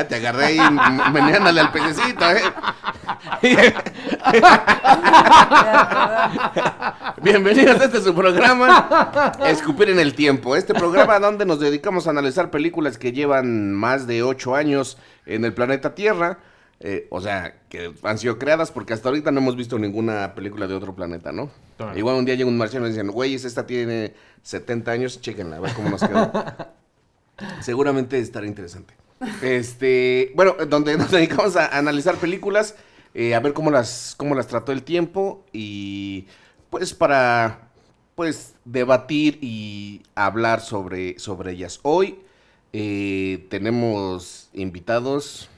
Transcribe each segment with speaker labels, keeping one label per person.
Speaker 1: ¿eh? te agarré y meneándole al pececito, ¿eh? Bienvenidos a este su programa, Escupir en el Tiempo. Este programa donde nos dedicamos a analizar películas que llevan más de ocho años en el planeta Tierra. Eh, o sea, que han sido creadas porque hasta ahorita no hemos visto ninguna película de otro planeta, ¿no? Igual un día llega un marciano y dicen, güey, esta tiene 70 años, chéquenla, a ver cómo nos quedó Seguramente estará interesante. Este, bueno, donde nos dedicamos a analizar películas, eh, a ver cómo las, cómo las trató el tiempo y pues para pues debatir y hablar sobre, sobre ellas. Hoy eh, tenemos invitados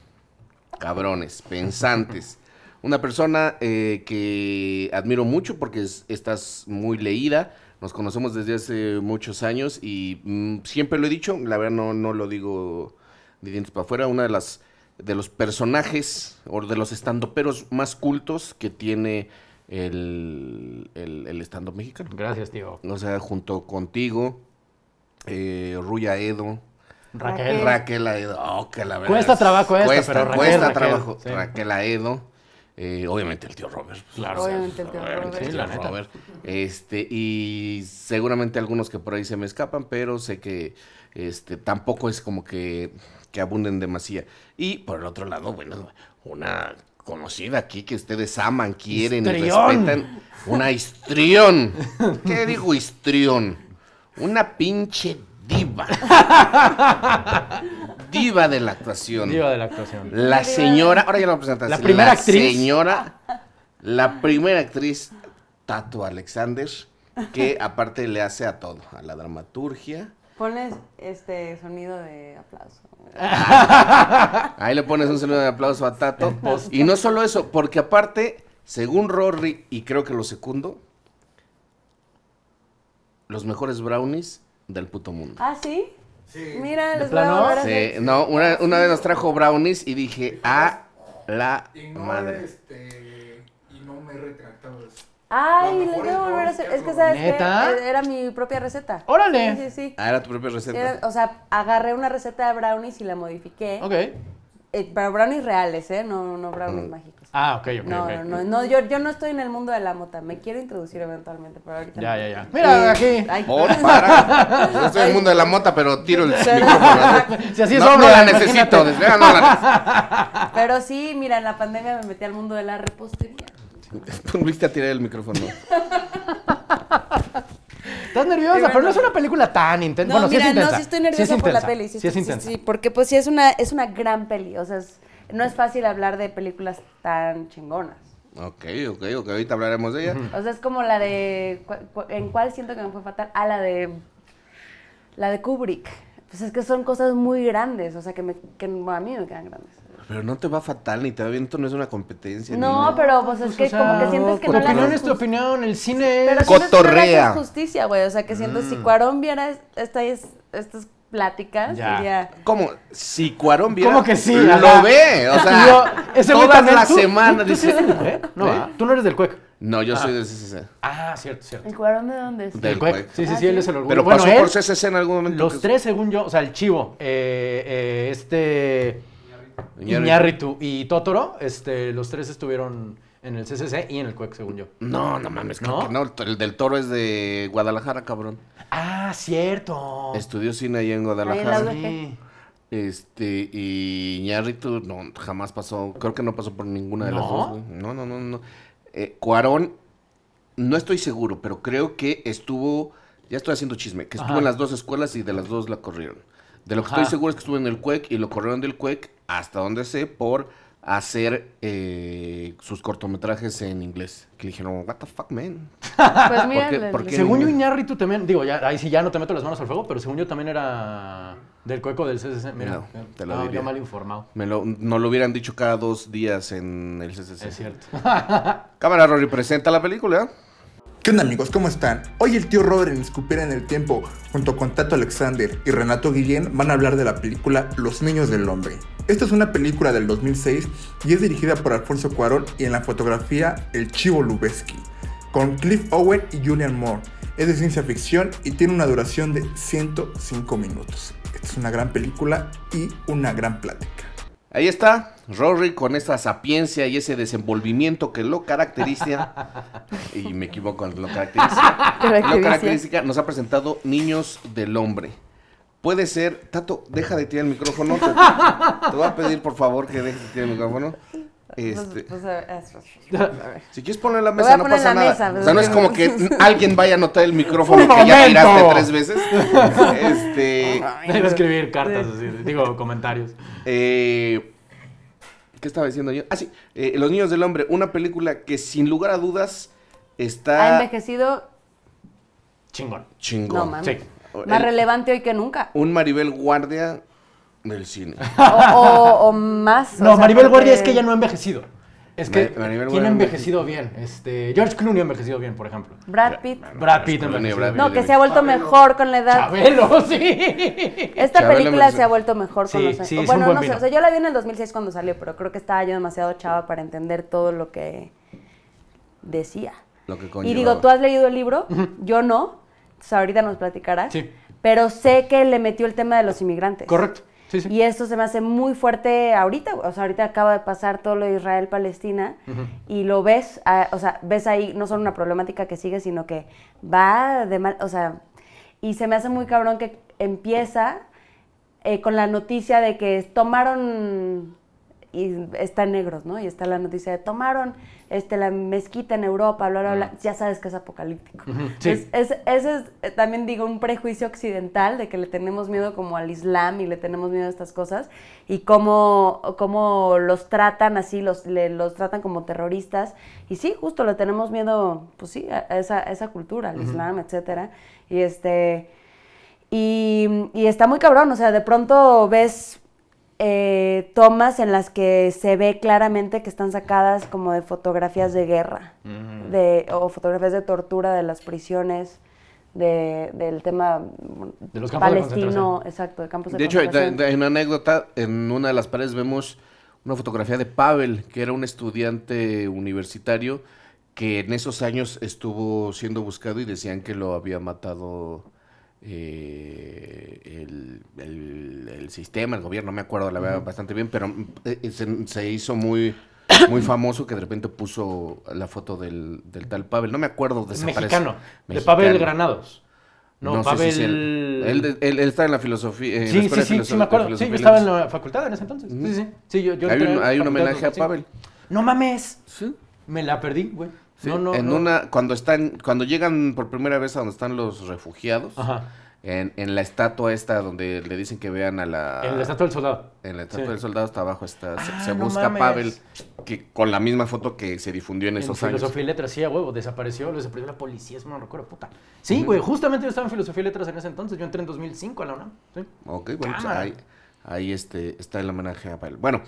Speaker 1: cabrones, pensantes. Una persona eh, que admiro mucho porque estás muy leída. Nos conocemos desde hace muchos años y mm, siempre lo he dicho, la verdad no, no lo digo de dientes para afuera, una de las de los personajes o de los estandoperos más cultos que tiene el, el, el mexicano. Gracias, tío. O sea, junto contigo, eh, Ruya Edo. Raquel. Raquel Aedo. Oh, que la verdad cuesta trabajo esta, cuesta, pero Raquel, Cuesta trabajo. Raquel Aedo. Eh, obviamente el tío Robert. Claro. Obviamente el tío Robert. Este, y seguramente algunos que por ahí se me escapan, pero sé que este, tampoco es como que abunden demasiado. Y por el otro lado, bueno, una conocida aquí que ustedes aman, quieren y respetan. Una histrión. ¿Qué digo histrión? Una pinche diva. diva de la actuación. Diva de la actuación. La señora, ahora ya lo La primera actriz. Señora, la primera actriz, Tato Alexander, que aparte le hace a todo, a la dramaturgia,
Speaker 2: Pones este sonido de
Speaker 1: aplauso. Ahí le pones un sonido de aplauso a Tato. Y no solo eso, porque aparte, según Rory, y creo que lo segundo, los mejores brownies del puto mundo.
Speaker 2: ¿Ah, sí? Sí. Mira, los brownies.
Speaker 1: no, una, vez nos trajo brownies y dije, a ah, la madre. Este, y no
Speaker 3: me he retractado eso. Ay, le quiero volver a hacer. Es que sabes
Speaker 2: que era mi propia receta. Órale. Sí, sí,
Speaker 1: Ah, era tu propia receta.
Speaker 2: o sea, agarré una receta de brownies y la modifiqué. Ok. Eh, pero brownies reales, ¿eh? No, no brownies mm.
Speaker 1: mágicos.
Speaker 3: Ah, ok, ok. No, okay. no, no, no
Speaker 2: yo, yo, no estoy en el mundo de la mota. Me quiero introducir eventualmente, pero ahorita. Ya, ya,
Speaker 3: ya.
Speaker 1: Mira, aquí. Ay. Por para. no estoy en el mundo de la mota, pero tiro el micrófono. si así es no, la necesito. Desvega, no la necesito.
Speaker 2: Pero sí, mira, en la pandemia me metí al mundo de la repostería.
Speaker 1: Volviste pues a tirar el micrófono. Estás nerviosa, pero, no, es una película tan intensa. No, bueno, sí es intensa. no, sí estoy nerviosa por la peli. Sí, sí es
Speaker 2: intensa. Sí, porque pues sí es una, es una gran peli. O sea, no es fácil hablar de películas tan chingonas.
Speaker 1: Ok, ok, ok. Ahorita hablaremos de ella.
Speaker 2: O sea, es como la de... ¿En cuál siento que me fue fatal? Ah, la de... La de Kubrick. Pues es que son cosas muy grandes, o sea, que, me, que a mí me quedan grandes.
Speaker 1: Pero no te va fatal ni te va bien, esto no es una competencia. No,
Speaker 3: pero
Speaker 2: pues es pues, que como
Speaker 3: que sientes que no, no le haces es tu opinión, el cine es... cotorrea.
Speaker 2: No justicia, güey, o sea, que sientes si mm. Cuarón viera estas pláticas, ya.
Speaker 1: ¿Cómo? Si Cuarón viera... ¿Cómo que sí? Lo ve, o sea, yo, ese todas las semanas... ¿Tú, dice, ¿tú, e, no, ¿Eh? ah, tú no eres del cuec. E no, yo soy ah. del CCC.
Speaker 3: Ah, cierto, cierto. ¿El Cuarón de dónde es? Del CUEC. E sí, sí, ah, sí, él es el orgullo. Pero pasó por CCC en algún momento. Los tres, según yo, o sea, el Chivo, eh, eh, este... Iñárritu y Totoro, este, los tres estuvieron en el CCC y en el CUEC, e según yo.
Speaker 1: No, no mames, no. El del Toro es de Guadalajara, cabrón. Ah, cierto. Estudió cine ahí en Guadalajara. E este, y Iñárritu no, jamás pasó, creo que no pasó por ninguna de las dos. No, no, no, no. Eh, Cuarón, no estoy seguro, pero creo que estuvo, ya estoy haciendo chisme, que estuvo en las dos escuelas y de las dos la corrieron. De lo que estoy seguro es que estuvo en el CUEC e y lo corrieron del CUEC hasta donde sé, por hacer eh, sus cortometrajes en inglés. Que dijeron, what the fuck, man. Pues mira, según
Speaker 3: yo, también, digo, ya, ahí sí ya no te meto las manos al fuego, pero según yo también era del cueco del CCC. Mira, eh, te lo Yo mal informado.
Speaker 1: Me no lo hubieran dicho cada dos días en el CCC. Es cierto. Cámara Rory, presenta la película. ¿Qué onda amigos? ¿Cómo están? Hoy el tío Robert en Escupir en el Tiempo, junto con Tato Alexander y Renato Guillén, van a hablar de la película Los Niños del Hombre. Esta es una película del 2006 y es dirigida por Alfonso Cuarón y en la fotografía El Chivo Lubeski, con Cliff Owen y Julian Moore. Es de ciencia ficción y tiene una duración de 105 minutos. Esta es una gran película y una gran plática. Ahí está, Rory con esa sapiencia y ese desenvolvimiento que lo caracteriza, y me equivoco, lo caracteriza, lo nos ha presentado Niños del Hombre. Puede ser, Tato, deja de tirar el micrófono. Te, te voy a pedir por favor que dejes de tirar el micrófono si quieres poner la mesa, no pasa nada. o sea, pues, no es como que alguien vaya a notar el micrófono que ya tiraste tres veces. este. escribir cartas, digo, comentarios. Eh, ¿Qué estaba diciendo yo? Ah, sí. Eh, Los Niños del Hombre, una película que sin lugar a dudas está. Ha
Speaker 2: envejecido.
Speaker 1: Chingón. Chingón. sí. Más
Speaker 2: relevante hoy que nunca.
Speaker 1: Un Maribel Guardia del cine.
Speaker 3: O,
Speaker 2: más. No, Maribel Guardia es que ya no
Speaker 3: ha envejecido. Es que tiene envejecido bien? Este, George Clooney ha envejecido bien, por ejemplo. Brad Pitt. Brad, Pitt
Speaker 1: No, que se ha
Speaker 2: vuelto mejor con la edad. sí. Esta película se ha vuelto mejor con los años. bueno, no sé, o sea, yo la vi en el 2006 cuando salió, pero creo que estaba yo demasiado chava para entender todo lo que decía. y digo, tú has leído el libro, yo no, entonces ahorita nos platicarás. Sí. Pero sé que le metió el tema de los inmigrantes. Correcto. Y esto se me hace muy fuerte ahorita, o sea, ahorita acaba de pasar todo lo de Israel-Palestina y lo ves, ah, o sea, ves ahí no solo una problemática que sigue, sino que va de mal, o sea, y se me hace muy cabrón que empieza eh, con la noticia de que tomaron y están negros, ¿no? Y está la noticia de tomaron este, la mezquita en Europa, bla, bla, bla. Ya sabes que es apocalíptico. ese es eh, también, digo, un prejuicio occidental de que le tenemos miedo como al Islam y le tenemos miedo a estas cosas y cómo, los tratan así, los, los tratan como terroristas. Y sí, justo le tenemos miedo, pues sí, a esa, cultura, al Islam, etc. Y este... y, está muy cabrón, o sea, de pronto ves eh, tomas en las que se ve claramente que están sacadas como de fotografías de guerra de, o fotografías de tortura de las prisiones. De, del tema
Speaker 1: palestino, de exacto, de campos de, de hecho, hay una anécdota, en una de las paredes vemos una fotografía de Pavel, que era un estudiante universitario que en esos años estuvo siendo buscado y decían que lo había matado eh, el, el, sistema, el gobierno, me acuerdo la veo bastante bien, pero eh, eh, se, hizo muy, muy famoso que de repente puso la foto del, del tal Pavel, no me acuerdo de Mexicano, Mexicano, de Pavel Granados. No, Pavel... él, él, está en la filosofía. sí, sí, sí, sí, me acuerdo. Sí, yo estaba en
Speaker 3: la facultad en ese entonces. Sí, sí. sí yo, hay un, homenaje a Pavel. No mames. Me la perdí, güey en una
Speaker 1: cuando están cuando llegan por primera vez a donde están los refugiados. En, la estatua esta donde le dicen que vean a la... En la estatua del soldado. En la estatua del soldado está abajo, está, se, ah, busca Pavel, que con la misma foto que se difundió en, esos años. Filosofía
Speaker 3: y Letras, sí, a huevo, desapareció, lo desapareció la policía, es no recuerdo, puta. Sí, güey, justamente yo estaba en Filosofía y Letras en ese entonces, yo entré en 2005 a la UNAM. ¿sí?
Speaker 1: Ok, bueno, pues ahí, este, está el homenaje a Pavel. Bueno,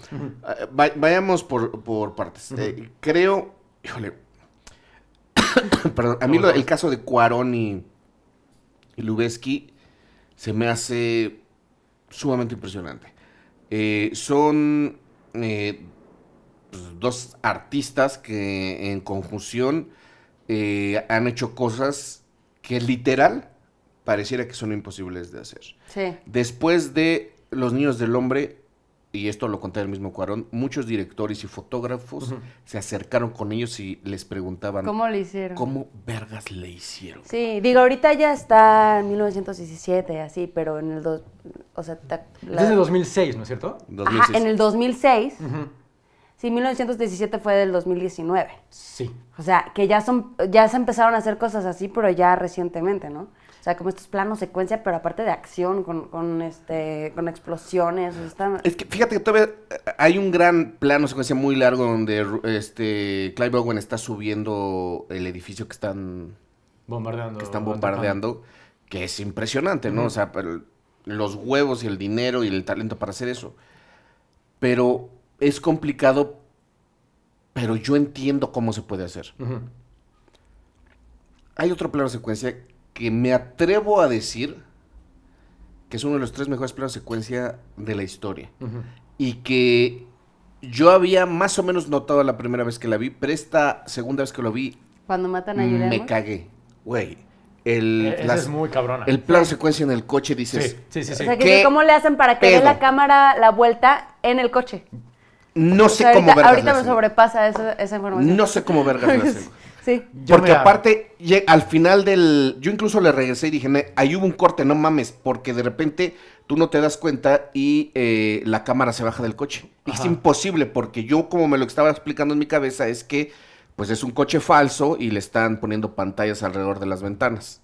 Speaker 1: eh, vayamos por, partes. Eh, creo, híjole, Perdón, a mí el caso de Cuarón y, lubesky Lubeski se me hace sumamente impresionante. Eh, son eh, pues, dos artistas que en conjunción eh, han hecho cosas que literal pareciera que son imposibles de hacer. Después de Los Niños del Hombre, y esto lo conté el mismo Cuarón, muchos directores y fotógrafos se acercaron con ellos y les preguntaban... ¿Cómo le hicieron? ¿Cómo vergas le hicieron?
Speaker 2: Sí, digo, ahorita ya está en 1917, así, pero en el... dos... o sea, 2006,
Speaker 3: ¿no es cierto? en el
Speaker 2: 2006. Sí, 1917 fue del 2019. Sí. O sea, que ya, son, ya se empezaron a hacer cosas así, pero ya recientemente, ¿no? O sea, como estos planos secuencia, pero aparte de acción, con, con este, con explosiones.
Speaker 1: Es que fíjate que todavía eh, hay un gran plano secuencia muy largo donde este Clive Owen está subiendo el edificio que están bombardeando. Que están bombardeando, que es impresionante, ¿no? O sea, los huevos y el dinero y el talento para hacer eso. Pero es complicado, pero yo entiendo cómo se puede hacer. Hay otro plano secuencia que me atrevo a decir que es uno de los tres mejores planos secuencia de la historia. Y que yo había más o menos notado la primera vez que la vi, pero esta segunda vez que lo vi.
Speaker 2: Cuando matan a Me
Speaker 1: cagué, güey. El, e-, es muy El plan secuencia en el coche, dices. Sí, O sea, que ¿cómo
Speaker 2: le hacen para que dé la cámara la vuelta en el coche?
Speaker 1: No sé cómo ahorita, Ahorita me
Speaker 2: sobrepasa esa información. No sé
Speaker 1: cómo vergas.
Speaker 2: porque
Speaker 1: aparte, al final del. Yo incluso le regresé y dije, ahí hubo un corte, no mames, porque de repente tú no te das cuenta y eh, la cámara se baja del coche. Es imposible, porque yo, como me lo estaba explicando en mi cabeza, es que pues es un coche falso y le están poniendo pantallas alrededor de las ventanas.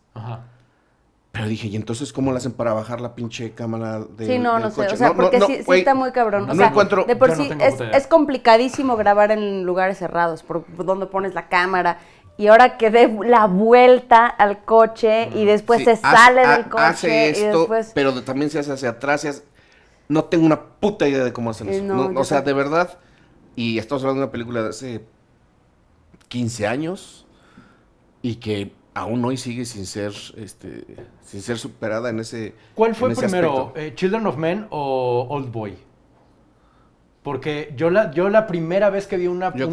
Speaker 1: Pero dije, ¿y entonces cómo lo hacen para bajar la pinche cámara de Sí, no, no sé. O sea, porque sí, está muy cabrón. encuentro, de por sí es,
Speaker 2: complicadísimo grabar en lugares cerrados, por, por donde pones la cámara y ahora que dé la vuelta al coche y después se sale del coche. Hace esto, y después...
Speaker 1: pero también se hace hacia atrás. No tengo una puta idea de cómo hacen eh, eso. o sea, de verdad, y estamos hablando de una película de hace 15 años y que aún hoy sigue sin ser este, sin ser superada en ese ¿Cuál fue primero,
Speaker 3: eh, Children of Men o Old Boy? Porque yo la, yo la primera vez que vi una, de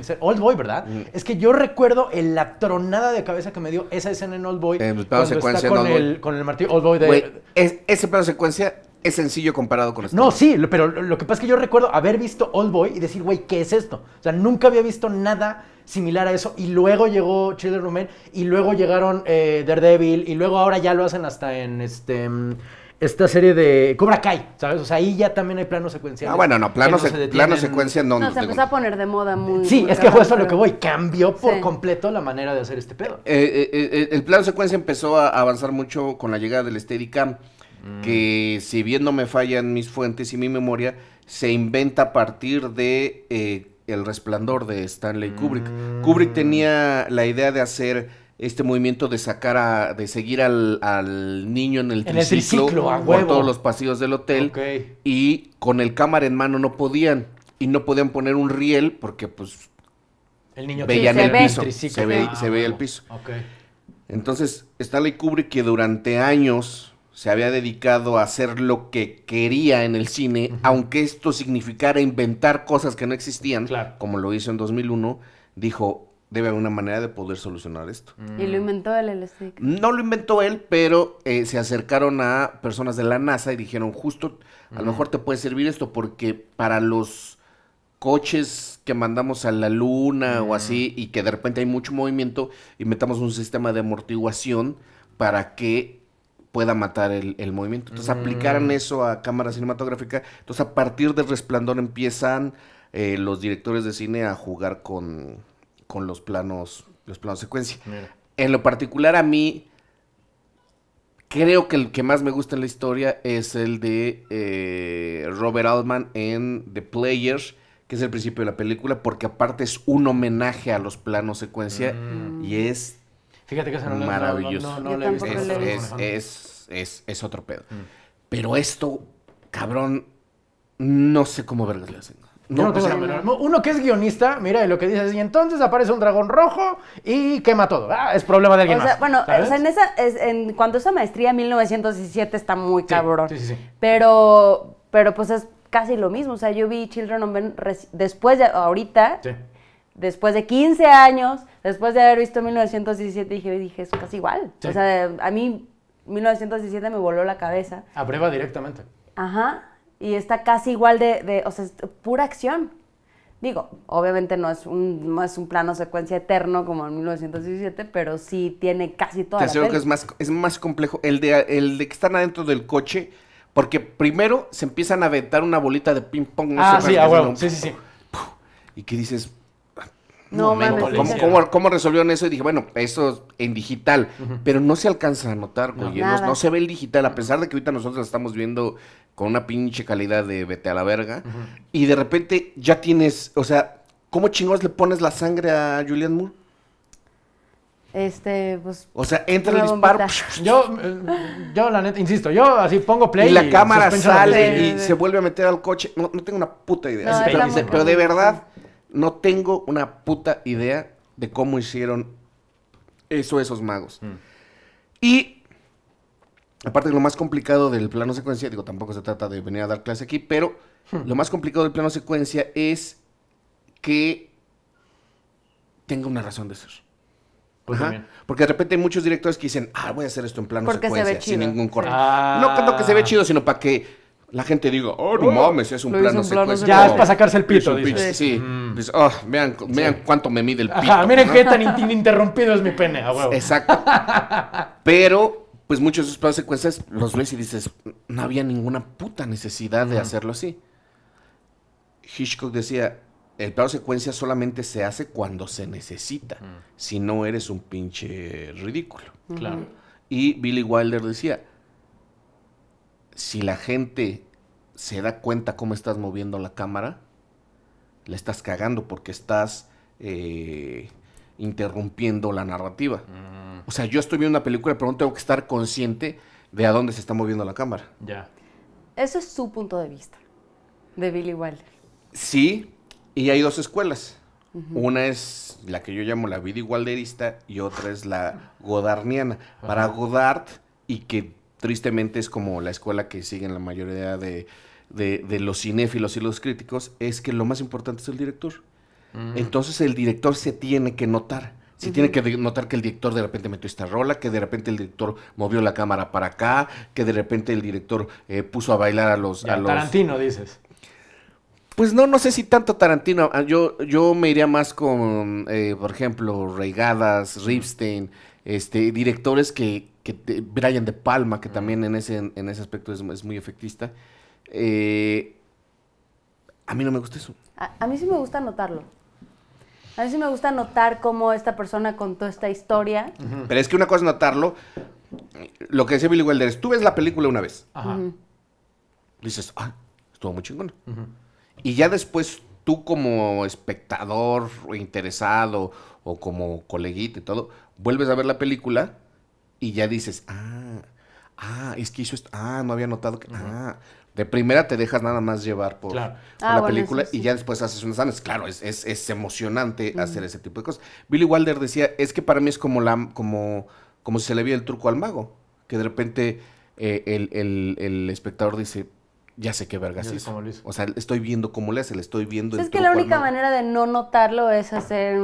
Speaker 3: esas. Old Boy. ¿verdad? Mm. Es que yo recuerdo el, la tronada de cabeza que me dio esa escena en Old Boy. En el secuencia con, el,
Speaker 1: con el martillo Old Boy de. Wey, es, ese plano secuencia es sencillo comparado con
Speaker 3: esto. No, sí, pero lo que pasa es que yo recuerdo haber visto Old Boy y decir, güey, ¿qué es esto? O sea, nunca había visto nada similar a eso. Y luego llegó Children of y luego llegaron eh, Daredevil y luego ahora ya lo hacen hasta en este. Mm, esta serie de Cobra Kai, ¿sabes? O sea, ahí ya también hay plano secuenciales. Ah, bueno, no, planos plano
Speaker 1: secuencia no. No, se empezó
Speaker 3: a poner de moda muy. Sí, es que fue eso a lo que voy. Cambió por completo la manera de hacer este pedo.
Speaker 1: Eh, eh, eh, el plano secuencia empezó a avanzar mucho con la llegada del Steadicam, mm. que si bien no me fallan mis fuentes y mi memoria, se inventa a partir de El Resplandor de Stanley Kubrick. Mm. Kubrick tenía la idea de hacer este movimiento de sacar a, de seguir al, niño en el en triciclo, por todos los pasillos del hotel y con el cámara en mano no podían y no podían poner un riel porque pues
Speaker 3: el niño veían el piso, ah, se, veía el piso. Okay.
Speaker 1: Entonces Stanley Kubrick que durante años se había dedicado a hacer lo que quería en el cine, aunque esto significara inventar cosas que no existían, claro. como lo hizo en 2001, dijo, debe haber una manera de poder solucionar esto. Y lo mm.
Speaker 2: inventó él, el stick.
Speaker 1: No lo inventó él, pero eh, se acercaron a personas de la NASA y dijeron, justo, a lo mm. mejor te puede servir esto porque para los coches que mandamos a la luna o mm. así y que de repente hay mucho movimiento, inventamos un sistema de amortiguación para que pueda matar el, movimiento. Entonces aplicaron eso a cámara cinematográfica. Entonces a partir del resplandor empiezan eh, los directores de cine a jugar con con los planos, los planos secuencia. En lo particular a mí, creo que el que más me gusta en la historia es el de eh, Robert Altman en The Players, que es el principio de la película, porque aparte es un homenaje a los planos secuencia mm. y es maravilloso. es, otro pedo. Mm. Pero esto, cabrón, no sé cómo vergas lo hacen. Pues
Speaker 3: uno que es guionista, mira, y lo que dices, y entonces aparece un dragón rojo y quema todo. Ah, es problema de alguien bueno, o en esa,
Speaker 2: cuanto a esa maestría, 1917 está muy cabrón. Sí, sí, sí.
Speaker 3: Pero,
Speaker 2: pero pues es casi lo mismo. O sea, yo vi Children on Men después de, ahorita, después de 15 años, después de haber visto 1917, dije, dije, es casi igual. O sea, a mí 1917 me voló la cabeza.
Speaker 3: A prueba directamente.
Speaker 2: Ajá y está casi igual de, o sea, es pura acción. Digo, obviamente no es un, no es un plano secuencia eterno como en 1917, pero sí tiene casi toda la que es
Speaker 1: más, es más complejo. El de, el de que están adentro del coche, porque primero se empiezan a aventar una bolita de ping-pong. Ah, sí, ah, bueno. sí, sí, sí. Y que dices, no, mames. ¿Cómo, ¿Cómo, resolvieron eso? Y dije, bueno, eso en digital, pero no se alcanza a notar, No, se ve el digital, a pesar de que ahorita nosotros estamos viendo con una pinche calidad de vete a la verga. Y de repente ya tienes, o sea, ¿cómo chingados le pones la sangre a Julian Moore?
Speaker 2: Este, pues.
Speaker 1: O sea, entra el disparo. Yo, eh, yo, la neta,
Speaker 3: insisto, yo así pongo play. Y la cámara sale y se
Speaker 1: vuelve a meter al coche. No, tengo una puta idea. pero de verdad. No tengo una puta idea de cómo hicieron eso esos magos. Mm. Y aparte lo más complicado del plano secuencia, digo, tampoco se trata de venir a dar clase aquí, pero hmm. lo más complicado del plano secuencia es que tenga una razón de ser. Porque de repente hay muchos directores que dicen, ah, voy a hacer esto en plano secuencia, sin ningún corte. Ah. No tanto que se ve chido, sino para que la gente digo, oh, no mames, es un plano secuencia. Ya es para sacarse el pito, dice. Sí, mm. oh, vean, cuánto me mide el pito. miren qué tan
Speaker 3: interrumpido es mi pene, a Exacto.
Speaker 1: Pero, pues muchos de esos planos secuencias los ves y dices, no había ninguna puta necesidad de hacerlo así. Hitchcock decía, el plano secuencia solamente se hace cuando se necesita, mm. si no eres un pinche ridículo. Claro. Y Billy Wilder decía, si la gente se da cuenta cómo estás moviendo la cámara, la estás cagando porque estás eh, interrumpiendo la narrativa. Mm. O sea, yo estoy viendo una película, pero no tengo que estar consciente de a dónde se está moviendo la cámara. Ya.
Speaker 2: Ese es su punto de vista, de Billy Wilder.
Speaker 1: Sí, y hay dos escuelas. Una es la que yo llamo la Billy Wilderista y otra es la Godardiana Para Godard, y que tristemente es como la escuela que siguen la mayoría de, los cinéfilos y los críticos, es que lo más importante es el director. Mm. Entonces el director se tiene que notar. Se tiene que notar que el director de repente metió esta rola, que de repente el director movió la cámara para acá, que de repente el director eh, puso a bailar a los... Tarantino, dices. Pues no, no sé si tanto Tarantino. Ah, yo, yo me iría más con, eh, por ejemplo, Reigadas, Ripstein, este, directores que, Brian De Palma, que también en ese, en ese aspecto es, muy efectista. Eh, a mí no me gusta eso.
Speaker 2: A, mí sí me gusta notarlo. A mí sí me gusta notar cómo esta persona contó esta historia.
Speaker 1: Pero es que una cosa es notarlo. Lo que decía Billy Wilder es, tú ves la película una vez. Dices, ah, estuvo muy chingón. Y ya después tú como espectador interesado o como coleguita y todo, vuelves a ver la película y ya dices, ah, ah, es que hizo esto, ah, no había notado que, ah. De primera te dejas nada más llevar por, ah, la película y ya después haces unas análisis. Claro, es, emocionante hacer ese tipo de cosas. Billy Wilder decía, es que para mí es como, la, como, como si se le viera el truco al mago, que de repente eh, el, espectador dice, ya sé qué vergas es O sea, estoy viendo cómo le hace, le estoy viendo. Es que la única
Speaker 2: manera de no notarlo es hacer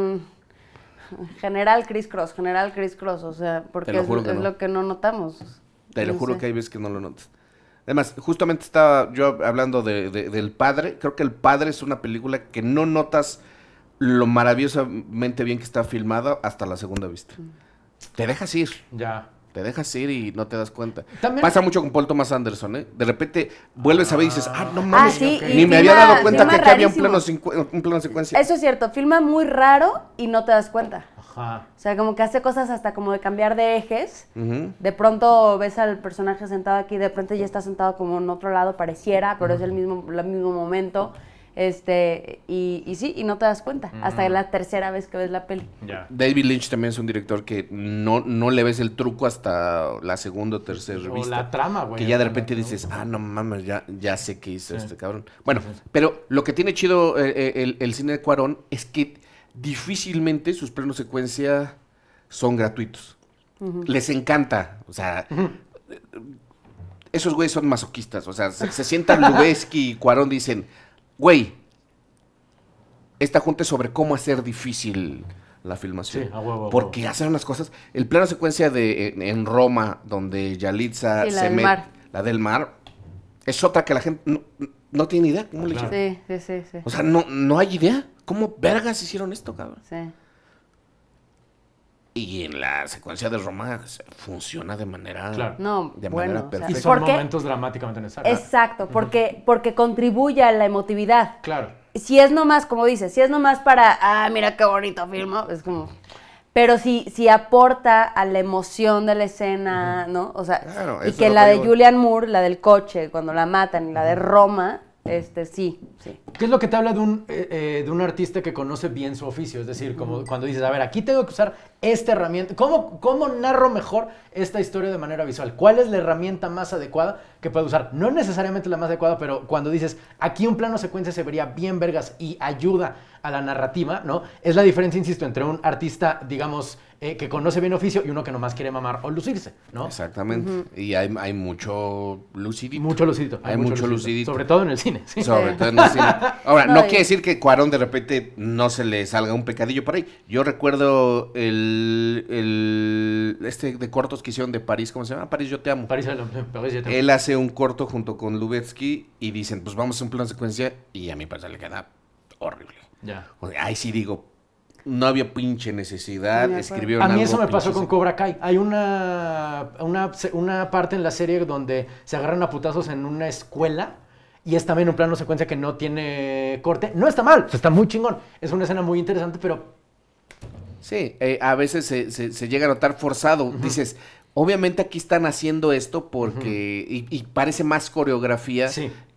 Speaker 2: general Chris Cross, general Chris Cross, o sea, porque es, lo que no notamos. Te lo juro que
Speaker 1: hay veces que no lo notas. Además, justamente estaba yo hablando de, del padre. Creo que El Padre es una película que no notas lo maravillosamente bien que está filmada hasta la segunda vista. Mm. Te dejas ir. Ya. Te dejas ir y no te das cuenta. Pasa mucho con Paul Thomas Anderson, ¿eh? De repente vuelves a ver y dices, ah, no mames, ah, ni me había dado cuenta que aquí había un plano, secuencia. Eso es
Speaker 2: cierto, filma muy raro y no te das cuenta. Ajá. O sea, como que hace cosas hasta como de cambiar de ejes. De pronto ves al personaje sentado aquí, de pronto ya está sentado como en otro lado, pareciera, pero es el mismo, el mismo momento. Este, y, y, sí, y no te das cuenta hasta la tercera vez que ves la peli.
Speaker 1: David Lynch también es un director que no, no le ves el truco hasta la segunda o tercera revista. la trama, güey. Que ya de repente dices, ah, no mames, ya, ya sé qué hizo este cabrón. Bueno, pero lo que tiene chido eh, eh, el, cine de Cuarón es que difícilmente sus plenos secuencia son gratuitos. Les encanta, o sea... Esos güeyes son masoquistas, o sea, se, sientan Lubeski y Cuarón dicen, güey, esta junta es sobre cómo hacer difícil la filmación. Porque hacen unas cosas. El plano secuencia de en, Roma, donde Yalitza la se del mar. La del mar. Es otra que la gente no, tiene idea. ¿Cómo le hicieron?
Speaker 2: sí, sí, O sea, no,
Speaker 1: no hay idea. ¿Cómo vergas hicieron esto, cabrón? Sí. Y en la secuencia de Roma funciona de manera, no, perfecta. y son momentos dramáticamente necesarios.
Speaker 2: Exacto, porque, porque contribuye a la emotividad. Claro. Si es nomás, como dices, si es nomás para, ah, mira qué bonito filmo, es como... Pero si, si aporta a la emoción de la escena, ¿no? O sea, y que la de Julian Moore, la del coche, cuando la matan, y la de Roma, este, sí, sí.
Speaker 3: ¿Qué es lo que te habla de un, eh, eh, artista que conoce bien su oficio? Es decir, como cuando dices, a ver, aquí tengo que usar esta herramienta. ¿Cómo, ¿Cómo narro mejor esta historia de manera visual? ¿Cuál es la herramienta más adecuada que puedo usar? No necesariamente la más adecuada, pero cuando dices, aquí un plano secuencia se vería bien vergas y ayuda a la narrativa, ¿no? Es la diferencia, insisto, entre un artista, digamos, eh, que conoce bien oficio y uno que nomás quiere mamar o lucirse,
Speaker 1: ¿no? Exactamente. Y hay, mucho lucidito. Mucho lucidito. Hay, mucho, lucidito. Sobre todo en el cine. Sobre todo en el cine. Ahora, no, quiere decir que Cuarón de repente no se le salga un pecadillo por ahí. Yo recuerdo el, este de cortos que hicieron de París, ¿cómo se llama? París yo te amo. París, yo te amo. Él hace un corto junto con Lubetsky y dicen, pues vamos a un plan secuencia y a mi parece le queda horrible ay, sí digo, no había pinche necesidad, escribió escribieron A mí eso me pasó con
Speaker 3: Cobra Kai. Hay una, una, parte en la serie donde se agarran a putazos en una escuela y es también un plano secuencia que no tiene corte. No está mal, está muy chingón. Es una escena muy interesante, pero...
Speaker 1: Sí, eh, a veces se, llega a notar forzado. Dices, obviamente aquí están haciendo esto porque... y, parece más coreografía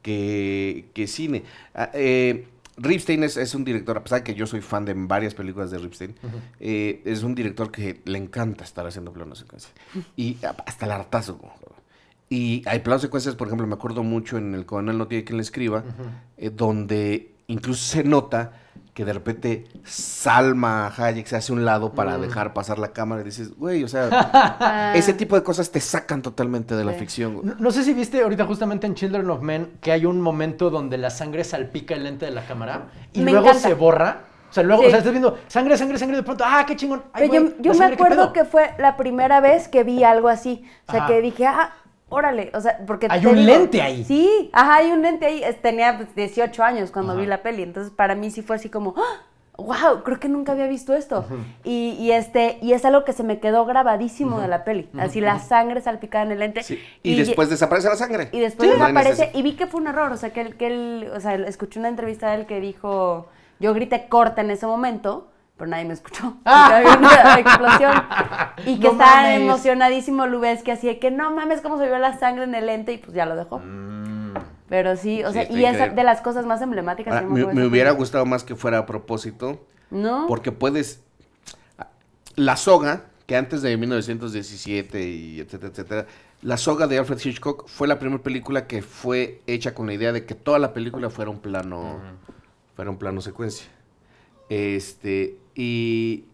Speaker 1: que, que, cine. Ah, eh, Ripstein es, es, un director, a pesar de que yo soy fan de varias películas de Ripstein, eh, es un director que le encanta estar haciendo planos secuencias. Y hasta el hartazo. Y hay planos secuencias, por ejemplo, me acuerdo mucho en El Coronel No Tiene Quien Le Escriba, eh, donde incluso se nota que de repente Salma Hayek se hace un lado para mm. dejar pasar la cámara y dices, güey, o sea,
Speaker 3: ah. ese
Speaker 1: tipo de cosas te sacan totalmente de la ficción.
Speaker 3: No, sé si viste ahorita justamente en Children of Men que hay un momento donde la sangre salpica el lente de la cámara y luego se borra. O sea, luego, o sea, estás viendo sangre, sangre, sangre, de pronto, ah, qué chingón. yo, yo me acuerdo que
Speaker 2: fue la primera vez que vi algo así. O sea, que dije, ah, órale, o sea, porque... Hay un lente ahí. Sí, ajá, hay un lente ahí. Tenía 18 pues, años cuando vi la peli, entonces para mí sí fue así como, wow, ¡ah! creo que nunca había visto esto. y, este, y es algo que se me quedó grabadísimo de la peli, así la sangre salpicada en el lente. Y, después desaparece la sangre. Y después desaparece, y vi que fue un error, o sea, que él, que él, o sea, escuché una entrevista de él que dijo, yo grité corta en ese momento pero nadie me escuchó. Y que estaba emocionadísimo Lubeski, así de que no mames, cómo se vio la sangre en el lente y pues ya lo dejó. Mm. Pero sí, o sea, y es de las cosas más emblemáticas. me, hubiera
Speaker 1: gustado más que fuera a propósito. No. Porque puedes. La soga, que antes de 1917 y etcétera, etcétera, la soga de Alfred Hitchcock fue la primera película que fue hecha con la idea de que toda la película fuera un plano, fuera un plano secuencia. Este, y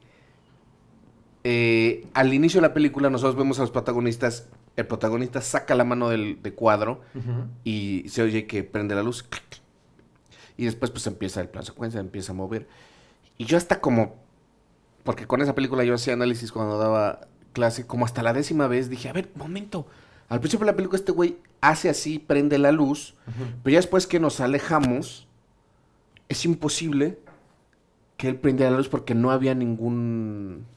Speaker 1: eh, al inicio de la película nosotros vemos a los protagonistas, el protagonista saca la mano del, cuadro y se oye que prende la luz. Y después pues empieza el plan secuencia, empieza a mover. Y yo hasta como, porque con esa película yo hacía análisis cuando daba clase, como hasta la décima vez dije, a ver, momento. Al principio de la película este güey hace así, prende la luz, pero ya después que nos alejamos, es imposible que él prendiera la luz porque no había ningún.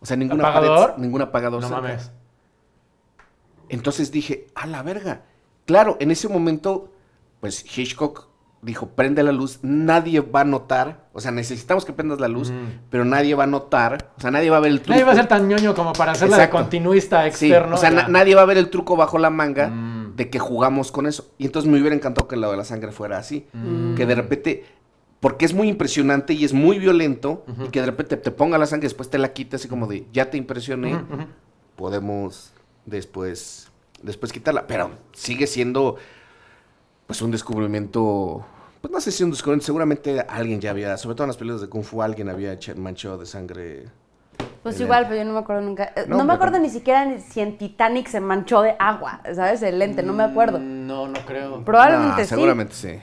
Speaker 1: O sea, ningún apagador. ningún apagador. No mames. Entonces dije, a la verga. Claro, en ese momento, pues Hitchcock dijo, prende la luz, nadie va a notar. O sea, necesitamos que prendas la luz, pero nadie va a notar. O sea, nadie va a ver el truco. Nadie va a ser
Speaker 3: tan ñoño como para hacer
Speaker 1: continuista externo. O sea, nadie va a ver el truco bajo la manga mm. de que jugamos con eso. Y entonces me hubiera encantado que lo de la sangre fuera así. Mm. Que de repente porque es muy impresionante y es muy violento y que de repente te ponga la sangre, y después te la quita así como de, ya te impresioné, podemos después, después quitarla, pero sigue siendo pues un descubrimiento, pues no sé si un descubrimiento, seguramente alguien ya había, sobre todo en las películas de Kung Fu, alguien había manchado de sangre pues igual,
Speaker 2: pero yo no me acuerdo nunca. Eh, no, me acuerdo ni siquiera si en Titanic se manchó de agua, ¿sabes? El lente, no me acuerdo.
Speaker 1: Mm, no, no creo. Probablemente sí. Seguramente
Speaker 3: sí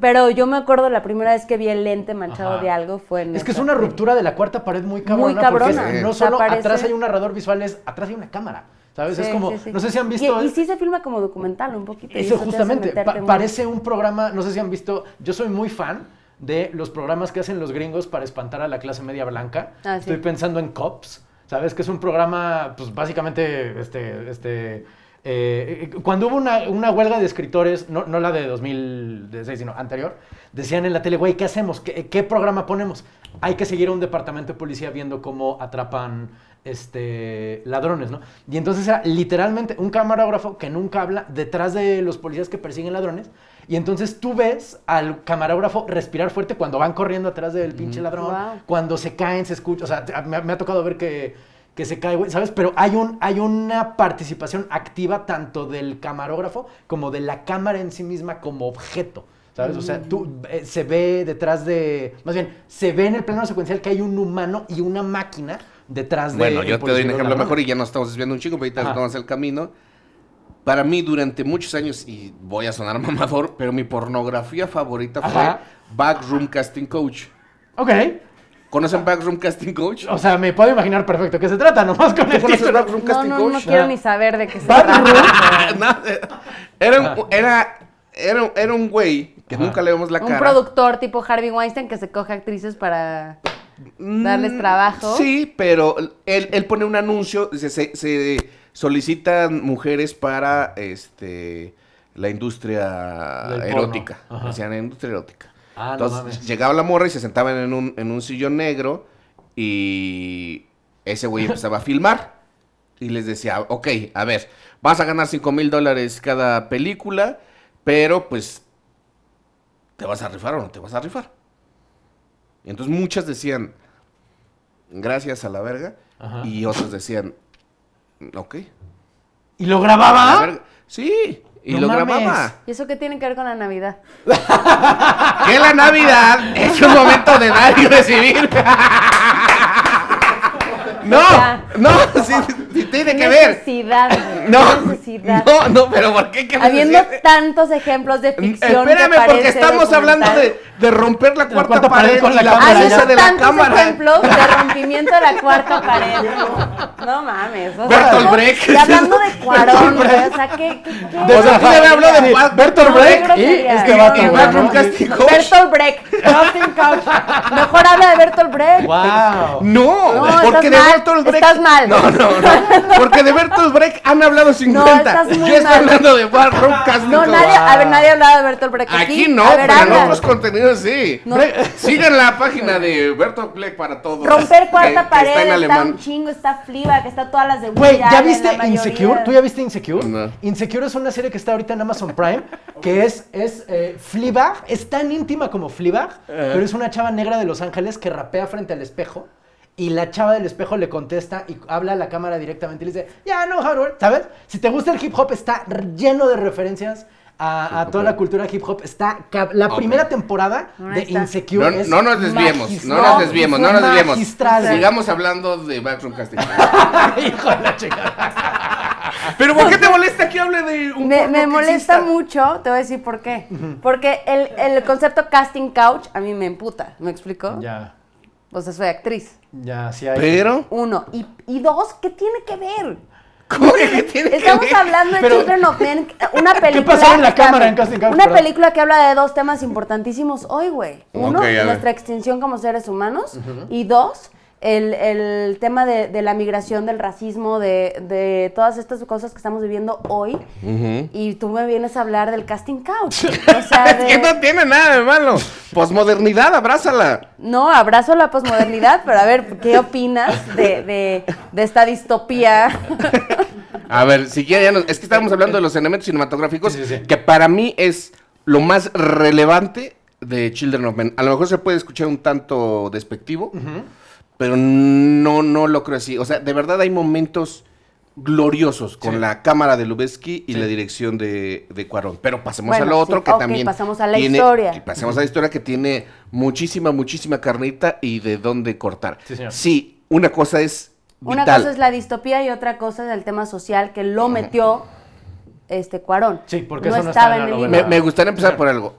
Speaker 2: pero yo me acuerdo la primera vez que vi el lente manchado de algo fue en Es que es una
Speaker 3: ruptura de la cuarta pared muy cabrona. Muy cabrona. no solo atrás hay un narrador visual, es atrás hay una cámara. ¿Sabes? es como, no sé si han visto. Y, sí
Speaker 2: se filma como documental un poquito. Eso, justamente, parece
Speaker 3: un programa, no sé si han visto, yo soy muy fan de los programas que hacen los gringos para espantar a la clase media blanca. Ah, estoy pensando en Cops, ¿sabes? Que es un programa, pues básicamente, este, este eh, eh, cuando hubo una, huelga de escritores, no, la de 2016, sino anterior, decían en la tele, güey, ¿qué hacemos? ¿Qué, ¿Qué, programa ponemos? Hay que seguir a un departamento de policía viendo cómo atrapan este, ladrones, ¿no? Y entonces era literalmente un camarógrafo que nunca habla detrás de los policías que persiguen ladrones. Y entonces tú ves al camarógrafo respirar fuerte cuando van corriendo atrás del pinche ladrón, cuando se caen, se escucha. O sea, me ha tocado ver que que se cae, ¿sabes? Pero hay, un, hay una participación activa tanto del camarógrafo como de la cámara en sí misma como objeto. ¿Sabes? O sea, tú mm. eh, se ve detrás de. Más bien, se ve en el plano secuencial que hay un humano y una máquina detrás de. Bueno, yo te doy un ejemplo mejor y
Speaker 1: ya nos estamos desviando un chico, pero ahorita nos el camino. Para mí, durante muchos años, y voy a sonar mamador, pero mi pornografía favorita fue Backroom Casting Coach. Ok. ¿Conocen Backroom Casting Coach? O
Speaker 3: sea, me puedo imaginar perfecto qué se trata, nomás con el no,
Speaker 1: no, No quiero
Speaker 2: ni saber de qué se trata.
Speaker 1: era, era, un güey que nunca le vemos la cara. Un
Speaker 2: productor tipo Harvey Weinstein que se coge actrices para mm, darles trabajo. Sí,
Speaker 1: pero él, él pone un anuncio, Dice, se, solicitan mujeres para este la industria erótica. Decían la industria erótica. Ah, entonces llegaba la morra y se sentaban en un, en un sillón negro y ese güey empezaba a filmar. Y les decía, ok, a ver, vas a ganar 5 mil dólares cada película, pero pues, ¿te vas a rifar o no te vas a rifar? Y entonces muchas decían, gracias a la verga, y otras decían, ok. ¿Y lo grababa? Sí. Y lo
Speaker 2: ¿Y eso qué tiene que ver con la Navidad?
Speaker 1: que la Navidad es un momento de dar y recibir. No, no, sí, tiene que ver. Necesidad, no, No, no, pero ¿por qué? ¿Qué Habiendo
Speaker 2: tantos ejemplos de ficción. Espérame, porque estamos hablando de,
Speaker 1: de, romper la, cuarta, pared, con la, la cámara. Habiendo de la tantos cámara. ejemplos
Speaker 2: de rompimiento de la cuarta pared. No mames. Bertolt
Speaker 1: Brecht. Y
Speaker 3: hablando
Speaker 2: de Cuarón, o sea, ¿qué? qué, qué? O sea, hablo de Bertolt Brecht y este vato. Bertolt Brecht, Mejor habla de Bertolt Brecht.
Speaker 1: Wow. No, porque de Estás mal. No, no, no. Porque de Bertolt Brecht han hablado 50. No, estás Yo estoy hablando de Barron No, nadie, a ver, nadie ha
Speaker 2: hablado de Bertolt Brecht. Aquí, no, pero en otros
Speaker 1: contenidos sí. sigan la página de Bertolt Brecht para todos. Romper cuarta eh, pared. está, en está, un
Speaker 2: chingo, está Fliba, que está todas las de Güey, ¿ya viste Insecure? ¿Tú ya
Speaker 3: viste Insecure? Insecure es una serie que está ahorita en Amazon Prime, que es, es eh, es tan íntima como Fleabag, eh. pero es una chava negra de Los Ángeles que rapea frente al espejo. Y la chava del espejo le contesta y habla a la cámara directamente y le dice, ya no, Howard, ¿sabes? Si te gusta el hip hop, está lleno de referencias a, toda la eh. cultura hip hop. Está la primera temporada de Insecure. No, nos desviemos, no nos desviemos, no nos desviemos.
Speaker 1: Sigamos hablando de Backroom Casting. Hijo de la chica. Pero ¿por qué te molesta que hable de
Speaker 2: un Me, me molesta mucho, te voy a decir por qué. Porque el, el, concepto casting couch a mí me emputa, ¿me explico? Ya. O sea, soy actriz.
Speaker 3: Ya, sí hay. Pero.
Speaker 2: Uno. Y, y dos, ¿qué tiene que ver? ¿Cómo que tiene Estamos que ver? hablando de Children of una película. ¿Qué pasó en la cámara en Casting Una película que habla de dos temas importantísimos hoy, güey. Uno, nuestra extinción como seres humanos. Y dos, el, tema de, la migración, del racismo, de, todas estas cosas que estamos viviendo hoy. Y tú me vienes a hablar del casting couch.
Speaker 1: que no tiene nada de malo. Posmodernidad, abrázala.
Speaker 2: No, abrazo la posmodernidad, pero a ver, ¿qué opinas de, de esta distopía?
Speaker 1: a ver, si ya, es que estábamos hablando de los elementos cinematográficos, que para mí es lo más relevante de Children of Men. A lo mejor se puede escuchar un tanto despectivo pero no, no lo creo así. O sea, de verdad hay momentos gloriosos con la cámara de Lubeski y la dirección de, de, Cuarón. Pero pasemos a lo otro que también... también. Pasamos a la historia. y pasemos a la historia que tiene muchísima, muchísima carnita y de dónde cortar. Sí, una cosa es. Una cosa es
Speaker 2: la distopía y otra cosa es el tema social que lo metió este Cuarón. Sí,
Speaker 1: porque no, eso no estaba, en, el me gustaría empezar por algo.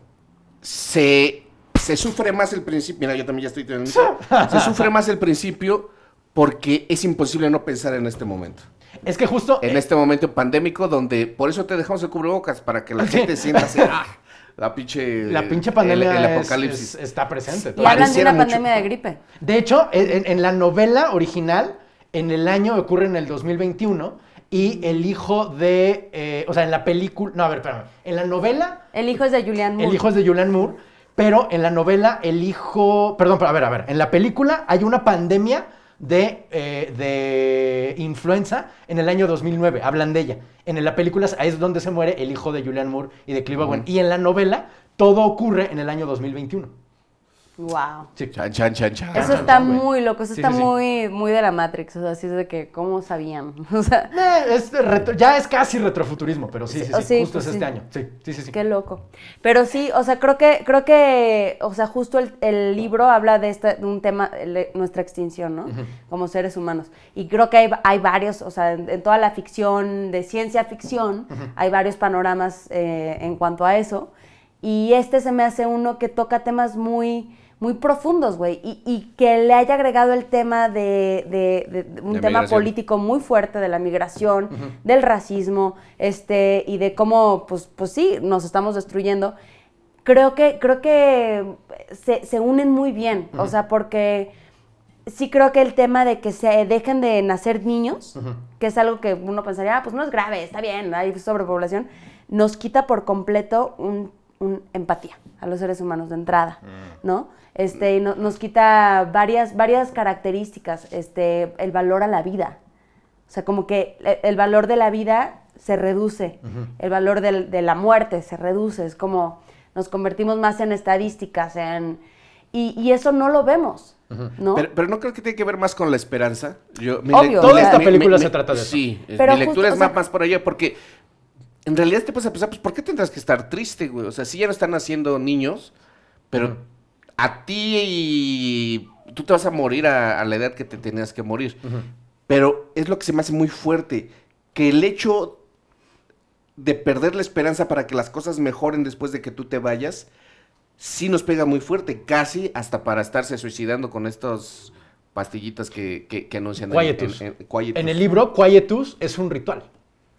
Speaker 1: Se se sufre más el principio. Mira, yo también ya estoy teniendo. se sufre más el principio porque es imposible no pensar en este momento. Es que justo. En eh, este momento pandémico, donde por eso te dejamos el cubrebocas, para que la gente sienta así. Ah, la pinche. La pinche pandemia. El, apocalipsis. está presente. Y hablan de
Speaker 3: una pandemia de gripe. De hecho, en, la novela original, en el año ocurre en el 2021. Y el hijo de. Eh, o sea, en la película. No, a ver, espérame. En la novela.
Speaker 2: El hijo es de Julian Moore. El hijo es
Speaker 3: de Julian Moore pero en la novela el hijo, perdón, pero a ver, a ver, en la película hay una pandemia de, eh, influenza en el año 2009. Hablan de ella. En la película es donde se muere el hijo de Julian Moore y de Clive Owen. Y en la novela todo ocurre en el año 2021. Wow.
Speaker 1: Eso está
Speaker 3: muy loco, eso está muy,
Speaker 2: muy de la Matrix. O sea, así es de que, ¿cómo sabían? O sea. Eh,
Speaker 3: ya es casi retrofuturismo, pero sí, sí, sí. justo pues es este año. Sí, sí, sí,
Speaker 2: Qué loco. Pero sí, o sea, creo que, creo que, o sea, justo el, libro habla de, este, un tema, nuestra extinción, ¿no? Como seres humanos. Y creo que hay, varios, o sea, en, toda la ficción de ciencia ficción, hay varios panoramas eh, en cuanto a eso. Y este se me hace uno que toca temas muy muy profundos, güey, y, que le haya agregado el tema de, un tema político muy fuerte de la migración, del racismo, este, y de cómo, pues, pues, sí, nos estamos destruyendo. Creo que, creo que se, unen muy bien, o sea, porque sí creo que el tema de que se dejen de nacer niños, que es algo que uno pensaría, ah, pues no es grave, está bien, hay sobrepoblación, nos quita por completo un un, empatía a los seres humanos de entrada, mm. ¿no? Este, nos quita varias, varias características, este, el valor a la vida. O sea, como que e, el valor de la vida se reduce, el valor de la muerte se reduce, es como nos convertimos más en estadísticas, en... Y, eso no lo vemos.
Speaker 1: ¿No? Pero, no creo que tiene que ver más con la esperanza. Yo, Obvio, toda esta película se trata de Sí, pero mi lectura es más, más por allá, porque en realidad te a pensar, ah, pues, ¿por qué tendrás que estar triste, güey? O sea, sí ya no están haciendo niños, pero a ti y tú te vas a morir a, la edad que te tenías que morir. Pero es lo que se me hace muy fuerte, que el hecho de perder la esperanza para que las cosas mejoren después de que tú te vayas, sí nos pega muy fuerte, casi hasta para estarse suicidando con estas pastillitas que, que, anuncian. En, en el libro,
Speaker 3: Quietus es un ritual.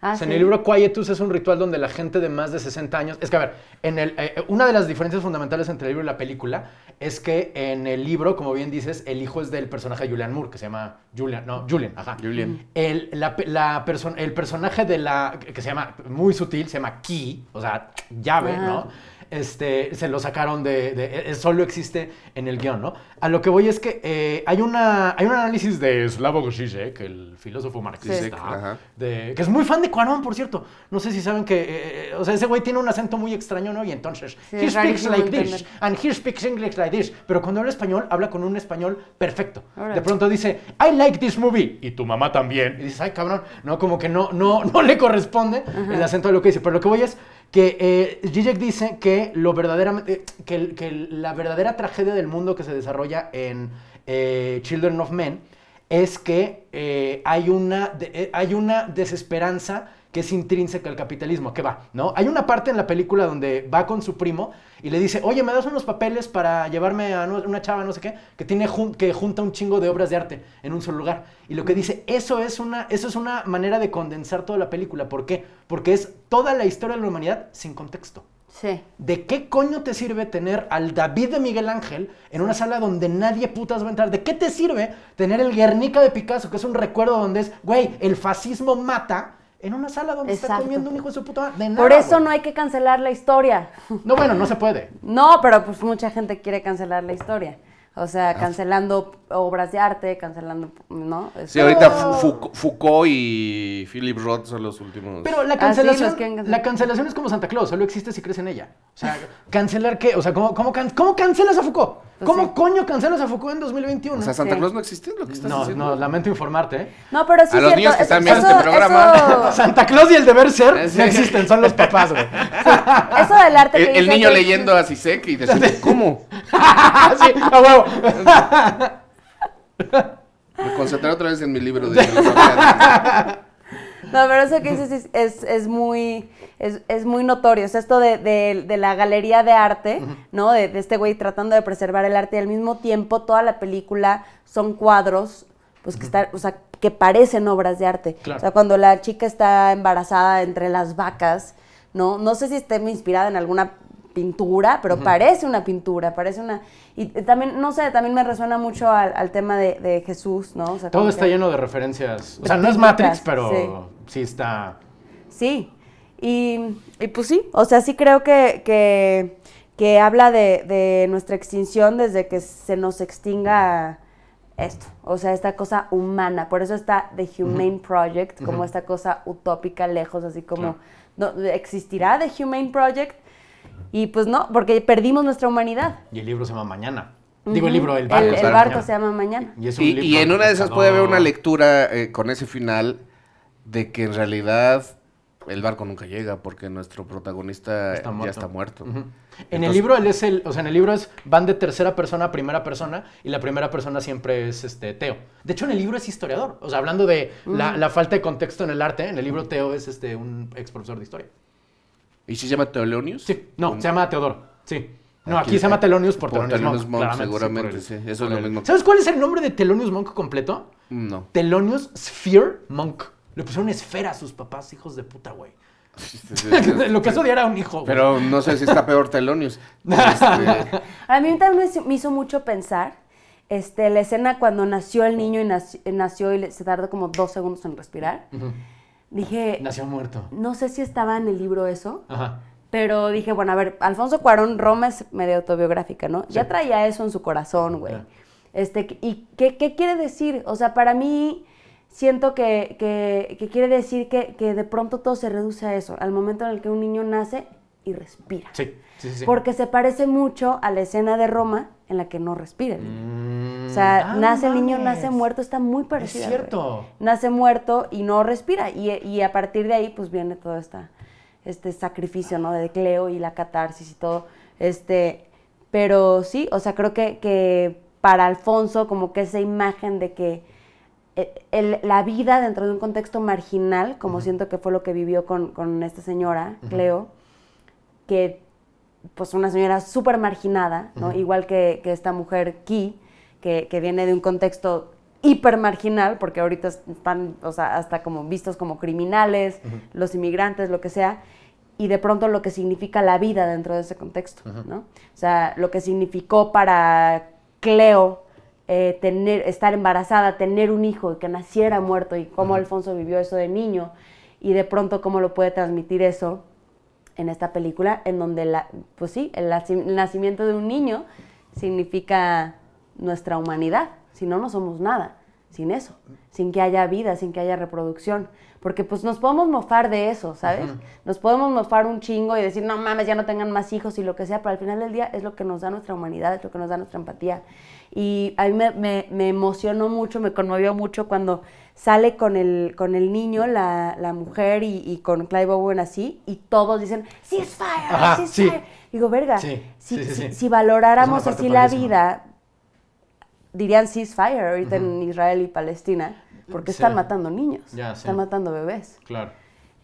Speaker 3: Ah, en el libro Quietus es un ritual donde la gente de más de 60 años. Es que, a ver, en el, eh, eh, una de las diferencias fundamentales entre el libro y la película es que en el libro, como bien dices, el hijo es del personaje Julian Moore, que se llama Julian. No, Julian, ajá. Julian. El, la, el personaje de la. que se llama muy sutil, se llama Key, o sea, llave, ¿no? Este, se lo sacaron de, e, e, solo existe en el guión, ¿no? A lo que voy es que eh, hay, una, hay un análisis de Slavoj Žižek, el filósofo marxista, que es muy fan de Cuarón, por cierto. No sé si saben que, eh, eh, o sea, ese güey tiene un acento muy extraño, ¿no? Y entonces, he speaks like this, and he speaks English like this. Pero cuando habla español, habla con un español perfecto. De pronto dice, I like this movie, y tu mamá también. Y dices, ay, cabrón, no, como que no, no, no le corresponde el acento de lo que dice. Pero lo que voy es, que eh, Zizek dice que, lo verdaderamente, eh, que, la verdadera tragedia del mundo que se desarrolla en eh, Children of Men es que eh, hay, una, hay una desesperanza que es intrínseca al capitalismo, que va, ¿no? Hay una parte en la película donde va con su primo y le dice, oye, ¿me das unos papeles para llevarme a una chava, no sé qué, que, tiene que junta un chingo de obras de arte en un solo lugar? Y lo que dice, eso es, una, eso es una manera de condensar toda la película. ¿Por qué? Porque es toda la historia de la humanidad sin contexto. Sí. ¿De qué coño te sirve tener al David de Miguel Ángel en una sala donde nadie putas va a entrar? ¿De qué te sirve tener el Guernica de Picasso, que es un recuerdo donde es, güey, el fascismo mata, en una sala donde está comiendo un hijo de su puta Por eso no hay que cancelar la historia. No, bueno, no se puede.
Speaker 2: No, pero pues mucha gente quiere cancelar la historia. O sea, ah. cancelando obras de arte,
Speaker 3: cancelando, ¿no? sí, ahorita este,
Speaker 1: Foucault, y Philip Roth son los últimos. Pero
Speaker 3: la ah, cancelación, la cancelación es como Santa Claus, solo existe si crees en ella. O sea, ¿cancelar qué? O sea, ¿cómo, cómo, cancelas a Foucault? Pues ¿Cómo coño cancelas a Foucault en 2021? O sea, ¿Santa Claus no existe? Lo que estás no, diciendo? no, lamento informarte. ¿eh? No, pero A los cierto, niños que están viendo este programa. Santa Claus
Speaker 1: y el deber ser no existen, son los papás, güey.
Speaker 2: Eso del arte El, niño leyendo
Speaker 1: a Sisek y decir, ¿cómo? sí, a huevo. Me concentré otra vez en mi libro de... No, pero eso que
Speaker 2: dices es, muy, es, muy notorio. O sea, esto de, la galería de arte, ¿no? De, este güey tratando de preservar el arte y al mismo tiempo toda la película son cuadros, pues que están, o sea, que parecen obras de arte. O sea, cuando la chica está embarazada entre las vacas, ¿no? No sé si esté inspirada en alguna pintura, pero parece una pintura, parece una... Y eh, también, no sé, también me resuena mucho al, tema de, Jesús, ¿no? sea, Todo está lleno de referencias.
Speaker 3: O sea, no es Matrix, pero sí, está...
Speaker 2: Sí. Y, y, pues sí, o sea, sí creo que, que, habla de, nuestra extinción desde que se nos extinga esto, o sea, esta cosa humana. Por eso está The Humane Project, como esta cosa utópica lejos, así como, no, ¿existirá The Humane Project? Y pues no, porque perdimos nuestra humanidad.
Speaker 3: Y el libro se llama Mañana. Digo el libro, el barco.
Speaker 1: El, barco se
Speaker 2: llama Mañana.
Speaker 3: Y, en una de esas puede haber una
Speaker 1: lectura eh, con ese final de que en realidad el barco nunca llega porque nuestro protagonista ya está muerto. en el libro él
Speaker 3: es el, o sea, en el libro es van de tercera persona a primera persona y la primera persona siempre es este Teo. De hecho en el libro es historiador, o sea, hablando de la, falta de contexto en el arte, en el libro Teo es este un ex profesor de historia. ¿Y si se llama Telonius? Sí, no, se llama Teodoro. Sí. No, aquí, se llama Telonius por, por Telonius Monk. seguramente, sí,
Speaker 1: Eso es lo mismo. ¿Sabes
Speaker 3: cuál es el nombre de Telonius Monk completo? No. Telonius Sphere Monk. Le pusieron esfera a sus papás, hijos de puta, güey.
Speaker 1: lo que eso era un hijo. Pero no sé si está peor Telonius.
Speaker 2: A mí también me hizo mucho pensar este, la escena cuando nació el niño y nació, y se tardó como dos segundos en respirar
Speaker 3: dije... Nació muerto.
Speaker 2: No sé si estaba en el libro eso, pero dije, bueno, a ver, Alfonso Cuarón, Roma es medio autobiográfica, ¿no? Ya traía eso en su corazón, güey. Este, ¿Y qué, qué, quiere decir? O sea, para mí siento que, quiere decir que, que de pronto todo se reduce a eso, al momento en el que un niño nace y respira.
Speaker 3: Sí. Porque
Speaker 2: se parece mucho a la escena de Roma en la que no respira mm. o sea, ah, nace el niño, nace muerto, está muy parecido. Es cierto. Nace muerto y no respira. Y, a partir de ahí, pues viene todo este sacrificio, ¿no? De Cleo y la catarsis y todo. Este, pero sí, o sea, creo que, para Alfonso, como que esa imagen de que eh, la vida dentro de un contexto marginal, como siento que fue lo que vivió con, esta señora, Cleo, que pues una señora súper marginada, ¿no? Igual que, esta mujer Ki, que, viene de un contexto hiper marginal, porque ahorita están, o sea, hasta como vistos como criminales, los inmigrantes, lo que sea, y de pronto lo que significa la vida dentro de ese contexto, ¿no? O sea, lo que significó para Cleo eh, tener, estar embarazada, tener un hijo y que naciera muerto, y cómo Alfonso vivió eso de niño, y de pronto cómo lo puede transmitir eso en esta película, en donde, la, pues sí, el nacimiento de un niño significa nuestra humanidad, si no, no somos nada sin eso, sin que haya vida, sin que haya reproducción. Porque pues nos podemos mofar de eso, ¿sabes? Nos podemos mofar un chingo y decir, no mames, ya no tengan más hijos y lo que sea, pero al final del día es lo que nos da nuestra humanidad, es lo que nos da nuestra empatía. Y a mí me, me emocionó mucho, me conmovió mucho cuando sale con el, con el niño, la, mujer y, con Clive Owen así, y todos dicen, cease fire, fire. Digo, verga, si, valoráramos así la vida, dirían fire, ahorita en Israel y Palestina, porque están matando niños, están matando bebés. Claro.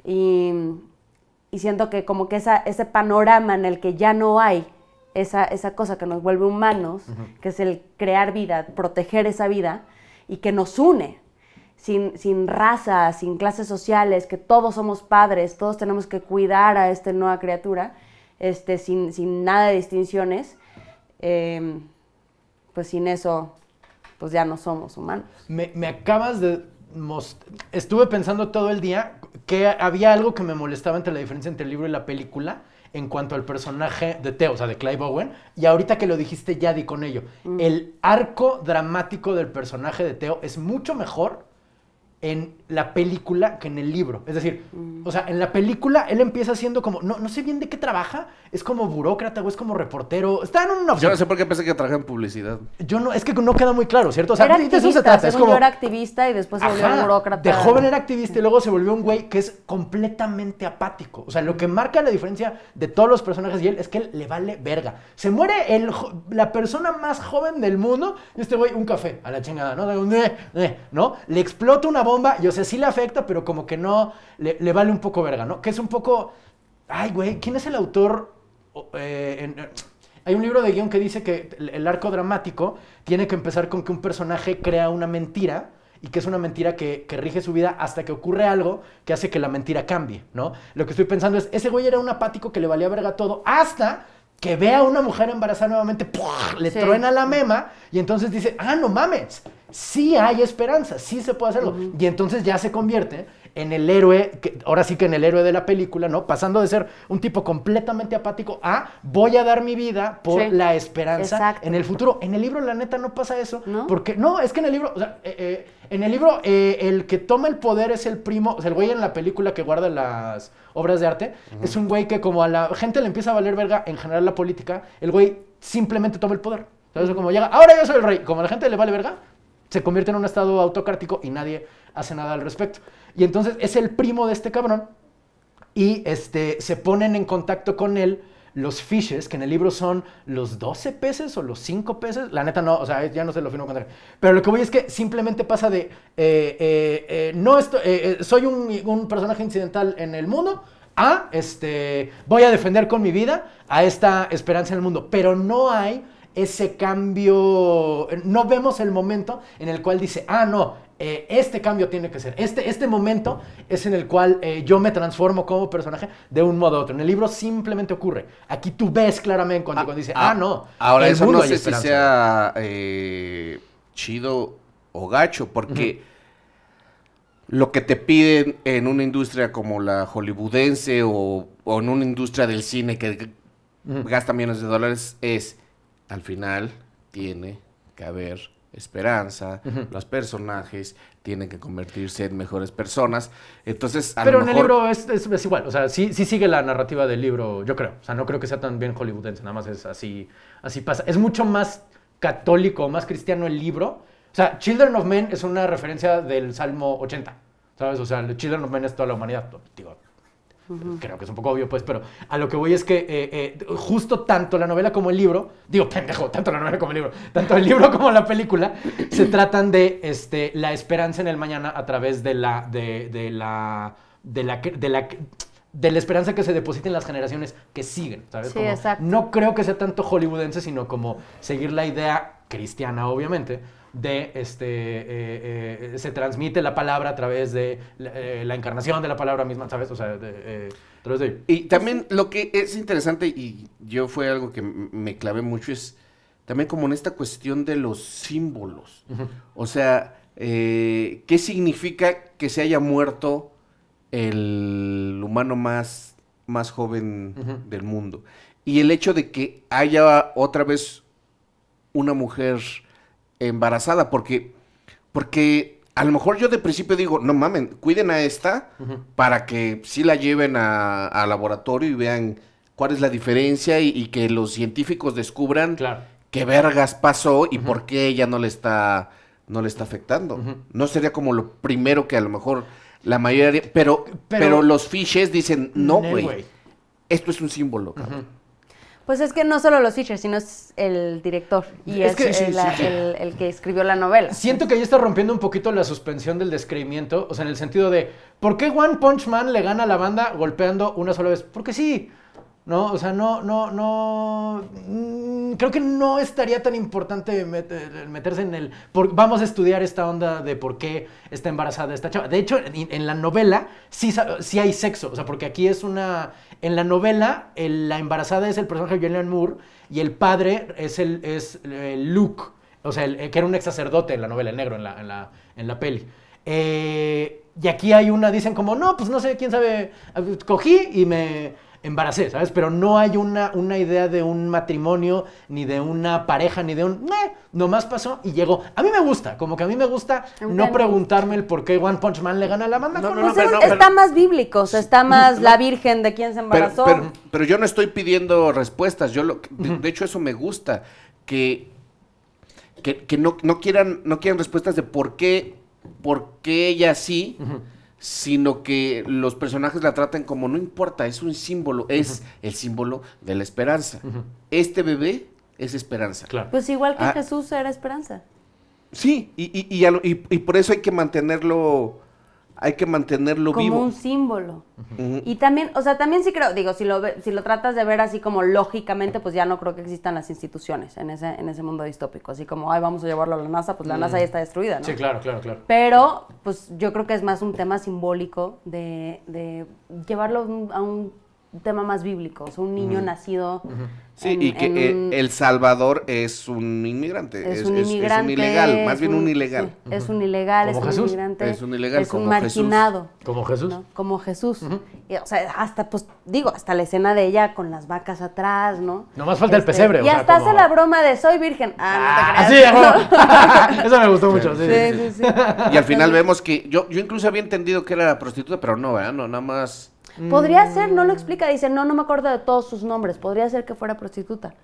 Speaker 2: Y, siento que como que ese panorama en el que ya no hay esa, cosa que nos vuelve humanos, que es el crear vida, proteger esa vida, y que nos une, sin, sin raza, sin clases sociales, que todos somos padres, todos tenemos que cuidar a esta nueva criatura, este, sin, sin nada de distinciones, em, pues sin eso, pues ya no somos humanos.
Speaker 3: Me, acabas de estuve pensando todo el día que había algo que me molestaba entre la diferencia entre el libro y la película en cuanto al personaje de Teo, o sea, de Clive Owen, y ahorita que lo dijiste ya di con ello, mm. el arco dramático del personaje de Teo es mucho mejor and la película que en el libro. Es decir, mm. o sea, en la película él empieza siendo como, no, no sé bien de qué trabaja, es como burócrata o es como reportero. Está en una opción. Yo no
Speaker 1: sé por qué pensé que trabajaba en publicidad. Yo
Speaker 3: no, es que no queda muy claro, ¿cierto? O sea, de eso se trata. como, era activista y después se volvió burócrata. De joven era activista y luego se volvió un güey que es completamente apático. O sea, lo que marca la diferencia de todos los personajes y él es que él le vale verga. Se muere el, la persona más joven del mundo y este güey un café a la chingada, ¿no? Eh, eh, ¿no? Le explota una bomba y yo sí le afecta, pero como que no, le, vale un poco verga, ¿no? Que es un poco, ay, güey, ¿quién es el autor? Eh, eh, hay un libro de guión que dice que el arco dramático tiene que empezar con que un personaje crea una mentira y que es una mentira que, rige su vida hasta que ocurre algo que hace que la mentira cambie, ¿no? Lo que estoy pensando es, ese güey era un apático que le valía verga todo hasta que ve a una mujer embarazada nuevamente, le truena la mema y entonces dice, ah, no mames, sí hay esperanza, sí se puede hacerlo. Y entonces ya se convierte en el héroe, ahora sí que en el héroe de la película, ¿no? Pasando de ser un tipo completamente apático a voy a dar mi vida por la esperanza en el futuro. En el libro, la neta, no pasa eso. Porque, no, es que en el libro, o sea, eh, eh, en el libro, eh, el que toma el poder es el primo, o sea, el güey en la película que guarda las obras de arte, es un güey que como a la gente le empieza a valer verga en general la política, el güey simplemente toma el poder. Entonces, como llega, ahora yo soy el rey, como a la gente le vale verga, se convierte en un estado autocrático y nadie hace nada al respecto. Y entonces es el primo de este cabrón y este, se ponen en contacto con él los fishes, que en el libro son los 12 peces o los 5 peces, la neta no, o sea, ya no se lo fino contar. Pero lo que voy es que simplemente pasa de, eh, eh, eh, no soy un, personaje incidental en el mundo, a, este, voy a defender con mi vida a esta esperanza en el mundo. Pero no hay ese cambio, no vemos el momento en el cual dice, ah, no, eh, este cambio tiene que ser. Este, este momento es en el cual eh, yo me transformo como personaje de un modo a otro. En el libro simplemente ocurre. Aquí tú ves claramente cuando, ah, dice, ah, ah, no. Ahora, eso no sé si
Speaker 1: sea eh, chido o gacho, porque. Lo que te piden en una industria como la hollywoodense o, en una industria del cine que gasta millones de dólares es al final tiene que haber esperanza, los personajes tienen que convertirse en mejores personas. Entonces, Pero en el libro
Speaker 3: es, igual, o sea, sí, sí, sigue la narrativa del libro, yo creo. O sea, no creo que sea tan bien hollywoodense, nada más es así, así pasa. Es mucho más católico, más cristiano el libro. O sea, Children of Men es una referencia del Salmo 80, ¿sabes? O sea, Children of Men es toda la humanidad, digo, Creo que es un poco obvio, pues, pero a lo que voy es que eh, eh, justo tanto la novela como el libro, digo, pendejo, tanto la novela como el libro, tanto el libro como la película, se tratan de este, la esperanza en el mañana a través de la, de, la, de la, esperanza que se deposita en las generaciones que siguen, ¿sabes? no creo que sea tanto hollywoodense, sino como seguir la idea cristiana, obviamente, de, este, eh, eh, se transmite la palabra a través de eh, la encarnación de la palabra misma, ¿sabes? O sea,
Speaker 1: Y también lo que es interesante y yo fue algo que me clavé mucho es también como en esta cuestión de los símbolos. O sea, ¿qué significa que se haya muerto el humano más, más joven del mundo? Y el hecho de que haya otra vez una mujer embarazada, porque, porque a lo mejor yo de principio digo, no mamen, cuiden a esta para que si la lleven a, laboratorio y vean cuál es la diferencia y, que los científicos descubran que qué vergas pasó y por qué ella no le está, no le está afectando. No sería como lo primero que a lo mejor la mayoría, pero, pero, los fiches dicen, no, güey, esto es un símbolo, cabrón.
Speaker 2: Pues es que no solo los teachers, sino es el director y es, el, El, que escribió la novela. Siento
Speaker 3: que ahí está rompiendo un poquito la suspensión del descreimiento, o sea, en el sentido de, ¿por qué One Punch Man le gana a la banda golpeando una sola vez? Porque sí, ¿no? O sea, no, no, no, mm, creo que no estaría tan importante meterse en el, vamos a estudiar esta onda de por qué está embarazada esta chava. De hecho, en, la novela sí, sí hay sexo, o sea, porque aquí es una en la novela, la embarazada es el personaje de Julian Moore y el padre es, el, es eh, Luke, o sea, eh, que era un ex sacerdote en la novela, negro, en la, en la, en la peli. Eh, y aquí hay una, dicen como, no, pues no sé, quién sabe, ah, cogí y me, embaracé, ¿sabes? Pero no hay una, una idea de un matrimonio, ni de una pareja, ni de un... Eh, nomás pasó y llegó. A mí me gusta, como que a mí me gusta
Speaker 1: no preguntarme el por qué One Punch Man le gana a la banda. está
Speaker 2: más bíblico, o sea, está mm, más la virgen de quien se embarazó.
Speaker 1: Pero, yo no estoy pidiendo respuestas, yo lo, de, hecho eso me gusta, que, que, que no, quieran, no quieran respuestas de por qué, por ella sí sino que los personajes la tratan como no importa, es un símbolo, es el símbolo de la esperanza. Este bebé es esperanza. Pues igual que ah. Jesús
Speaker 2: era esperanza.
Speaker 1: Sí, y, y, por eso hay que mantenerlo hay que mantenerlo vivo. Como un
Speaker 2: símbolo. Y también, o sea, también sí creo, digo, si lo, si lo tratas de ver así como lógicamente, pues ya no creo que existan las instituciones en ese, en ese mundo distópico. Así como, ay, vamos a llevarlo a la NASA, pues la NASA ya está destruida, ¿no? Sí,
Speaker 3: claro, claro, claro.
Speaker 2: Pero, pues yo creo que es más un tema simbólico de, de llevarlo a un tema más bíblico, o sea, un niño nacido... Sí, y que eh,
Speaker 1: El Salvador es un inmigrante. Es, un, inmigrante, es un ilegal, más bien un, ilegal.
Speaker 2: es un ilegal, es un inmigrante. Es un ilegal, es un marginado. Como Jesús. Como Jesús. o sea, hasta, pues, digo, hasta la escena de ella con las vacas atrás, ¿no? Nomás falta el este, pesebre. Y hasta hace la broma de soy virgen. Ah, no te
Speaker 1: ah, Eso me gustó mucho. Sí, sí, sí. sí. Y al final vemos que yo, yo incluso había entendido que era la prostituta, pero no, ¿verdad? No, nada más Podría mm. ser,
Speaker 2: no lo explica, dice, no, no me acuerdo de todos sus nombres, podría ser que fuera prostituta.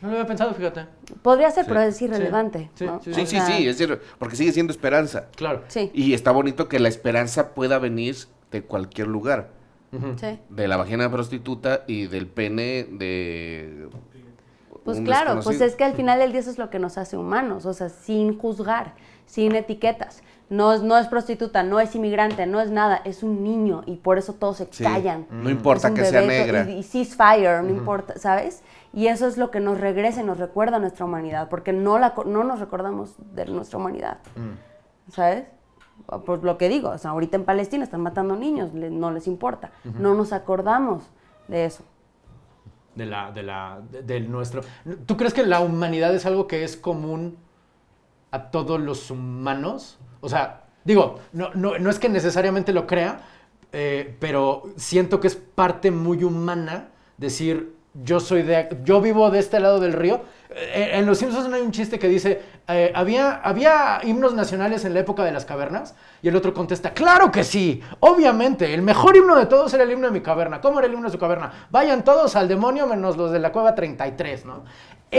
Speaker 3: No lo había pensado, fíjate.
Speaker 2: Podría ser, pero es irrelevante. Sí,
Speaker 1: sí, sí, es cierto, porque sigue siendo esperanza. Claro. Y está bonito que la esperanza pueda venir de cualquier lugar. De la vagina de prostituta y del pene de... Pues claro, pues es que al final
Speaker 2: el día eso es lo que nos hace humanos, o sea, sin juzgar, sin etiquetas. No, es prostituta, no es inmigrante, no es nada, es un niño y por eso todos se callan. No mm. importa que sea negra. Y, ceasefire, no importa, ¿sabes? Y eso es lo que nos regresa y nos recuerda a nuestra humanidad, porque no, la, no nos recordamos de nuestra humanidad, mm. ¿sabes? Ah, por pues lo que digo, ahorita en Palestina están matando niños, no les importa, no
Speaker 3: nos acordamos de eso de la, de la, nuestro. ¿Tú crees que la humanidad es algo que es común a todos los humanos? O sea, digo, no, no, es que necesariamente lo crea, eh, pero siento que es parte muy humana decir, yo soy de, yo vivo de este lado del río. Eh, eh, en Los Simpsons hay un chiste que dice, había, había himnos nacionales en la época de las cavernas, y el otro contesta, claro que sí, obviamente, el mejor himno de todos era el himno de mi caverna. ¿Cómo era el himno de su caverna? Vayan todos al demonio menos los de la cueva 33, ¿no?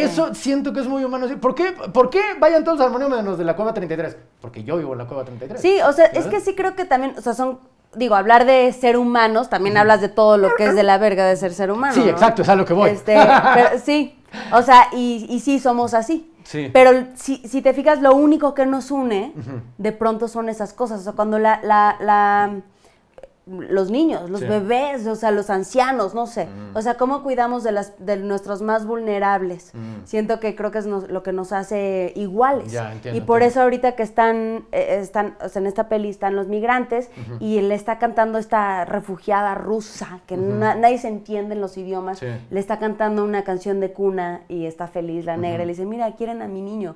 Speaker 3: Eso siento que es muy humano. ¿Por qué, ¿Por qué vayan todos al Armonio de la Cueva 33? Porque yo vivo en la Cueva 33. Sí, o sea, es que
Speaker 2: sí creo que también, o sea, son digo, hablar de ser humanos, también hablas de todo lo que es de la verga de ser ser humano. Sí, exacto,
Speaker 3: es a lo que voy. Este,
Speaker 2: sí, o sea, y, sí somos así. Sí. Pero si, si, te fijas, lo único que nos une, de pronto son esas cosas. O sea, cuando la, la, la los niños, los bebés, o sea, los ancianos, no sé. O sea, cómo cuidamos de, las, de nuestros más vulnerables. Siento que creo que es lo que nos hace iguales. y por eso ahorita que están, e, están o sea, en esta peli están los migrantes y le está cantando esta refugiada rusa, que nadie se entiende en los idiomas, le está cantando una canción de cuna y está feliz la negra. le dice, mira, quieren a mi niño.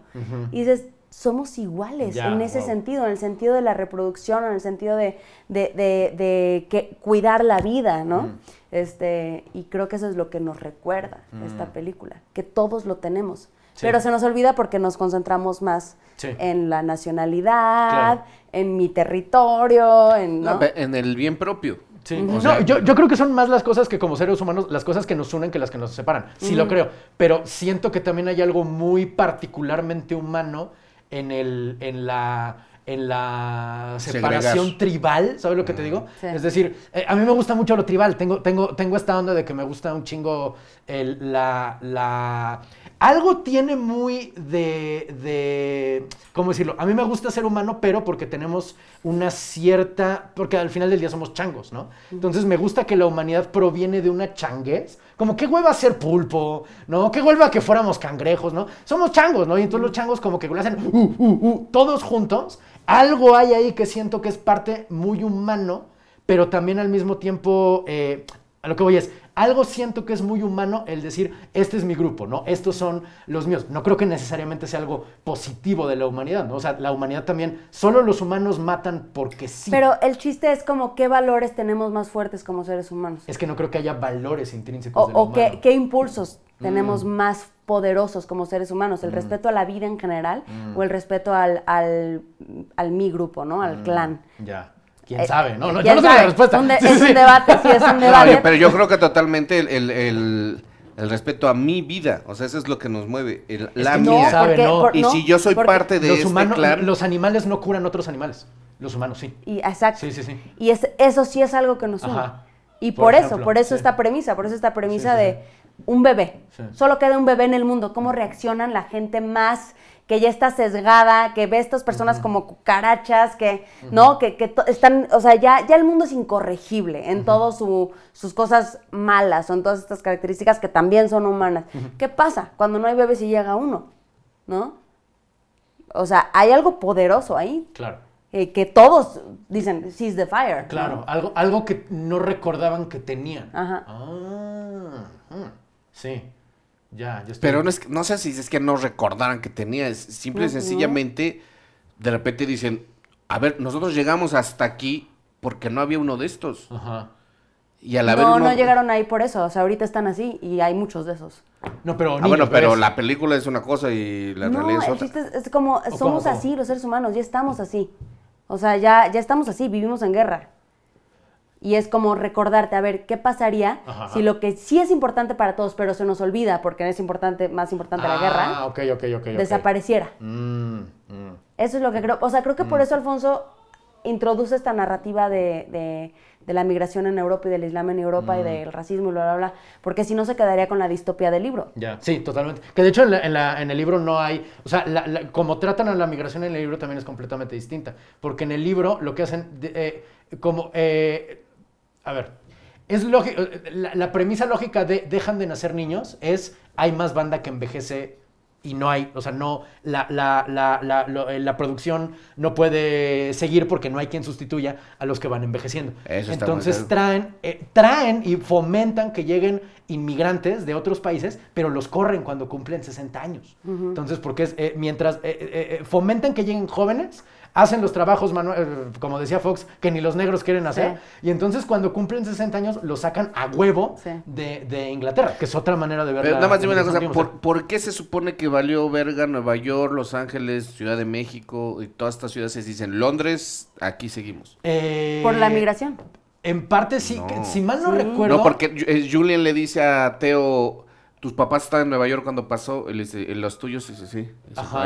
Speaker 2: Y dices, somos iguales en ese sentido, en el sentido de la reproducción, en el sentido de, que cuidar la vida, ¿no? Este, y creo que eso es lo que nos recuerda esta película, que todos lo tenemos. Pero se nos olvida porque nos concentramos más en la nacionalidad, en mi territorio, en, ¿no?
Speaker 1: en el bien propio. yo,
Speaker 3: creo que son más las cosas que como seres humanos, las cosas que nos unen que las que nos separan. Sí lo creo, pero siento que también hay algo muy particularmente humano en, la separación tribal, ¿sabes lo que te digo? Es decir, eh, a mí me gusta mucho lo tribal, tengo, tengo, tengo esta onda de que me gusta un chingo la, la... Algo tiene muy de, de, ¿Cómo decirlo? A mí me gusta ser humano, pero porque tenemos una cierta... Porque al final del día somos changos, ¿no? Entonces me gusta que la humanidad proviene de una changuez como qué a ser pulpo, ¿no? vuelva a que fuéramos cangrejos, ¿no? Somos changos, ¿no? Y entonces los changos como que lo hacen uh, uh, uh, todos juntos. Algo hay ahí que siento que es parte muy humano, pero también al mismo tiempo, eh, a lo que voy es, algo siento que es muy humano el decir, este es mi grupo, ¿no? Estos son los míos. No creo que necesariamente sea algo positivo de la humanidad, ¿no? O sea, la humanidad también, solo los humanos matan porque sí. Pero
Speaker 2: el chiste es como qué valores tenemos más fuertes como seres
Speaker 3: humanos. Es que no creo que haya valores intrínsecos. O, o qué,
Speaker 2: impulsos mm. tenemos más poderosos como seres humanos, el mm. respeto a la vida en general mm. o el respeto al, mi grupo, ¿no? Al clan.
Speaker 3: Ya. ¿Quién eh, sabe? No, no yo no sé la respuesta. es un debate, sí, es un
Speaker 1: debate. pero yo creo que totalmente el, respeto a mi vida, o sea, eso es lo que nos mueve, el, la mía. Sabe, no. y si yo soy parte de los este humanos, Los
Speaker 3: animales no curan otros animales, los humanos sí. Y, exacto. Sí, sí, sí.
Speaker 2: Y eso sí es algo que nos une.
Speaker 3: Y por, eso, por eso esta
Speaker 2: premisa, por eso esta premisa de un bebé. Solo queda un bebé en el mundo. ¿Cómo reaccionan la gente más que ya está sesgada, que ve a estas personas como cucarachas, que, ¿no? Que, están, o sea, ya, ya el mundo es incorregible en todas sus cosas malas son todas estas características que también son humanas. ¿Qué pasa cuando no hay bebés y llega uno? ¿No? O sea, hay algo poderoso ahí. Claro. Eh, que todos dicen, seize the fire. Claro,
Speaker 3: algo, algo que no recordaban que tenían. Ajá. Ah, mm, sí. Pero
Speaker 1: no, sé si es que no recordaran que tenía, es simple y sencillamente, de repente dicen, a ver, nosotros llegamos hasta aquí porque no había uno de estos. Y a la no, no llegaron
Speaker 2: ahí por eso, o sea, ahorita están así y hay muchos de esos.
Speaker 3: No, pero... Ah, bueno, pero la
Speaker 1: película es una cosa y la realidad es otra.
Speaker 2: es como, somos así los seres humanos, ya estamos así. O sea, ya, ya estamos así, vivimos en guerra y es como recordarte, a ver, ¿qué pasaría si lo que sí es importante para todos, pero se nos olvida porque es importante, más importante la guerra, ah,
Speaker 3: desapareciera? Mm, mm.
Speaker 2: Eso es lo que creo. O sea, creo que por mm. eso Alfonso introduce esta narrativa de, la migración en Europa y del Islam en Europa y del racismo y bla, bla, bla, porque si no se quedaría con la distopía del libro.
Speaker 3: Ya, sí, totalmente. Que de hecho en, el libro no hay, o sea, como tratan a la migración en el libro también es completamente distinta, porque en el libro lo que hacen, eh, como... Eh, a ver, es lógico, la, premisa lógica de dejan de nacer niños es hay más banda que envejece y no hay, o sea, no, la, la, eh, producción no puede seguir porque no hay quien sustituya a los que van envejeciendo.
Speaker 1: Entonces
Speaker 3: traen, eh, traen y fomentan que lleguen inmigrantes de otros países, pero los corren cuando cumplen 60 años. Entonces, porque es, eh, mientras fomentan que lleguen jóvenes, hacen los trabajos, eh, como decía Fox, que ni los negros quieren hacer. Y entonces cuando cumplen 60 años, lo sacan a huevo de, Inglaterra, que es otra manera de ver nada más dime una cosa,
Speaker 1: ¿por, qué se supone que valió verga Nueva York, Los Ángeles, Ciudad de México y todas estas ciudades se dicen Londres, aquí seguimos? Eh, por la migración. En parte sí, si mal no recuerdo. No, porque eh, Julian le dice a Teo, tus papás estaban en Nueva York cuando pasó, los tuyos, sí sí sí,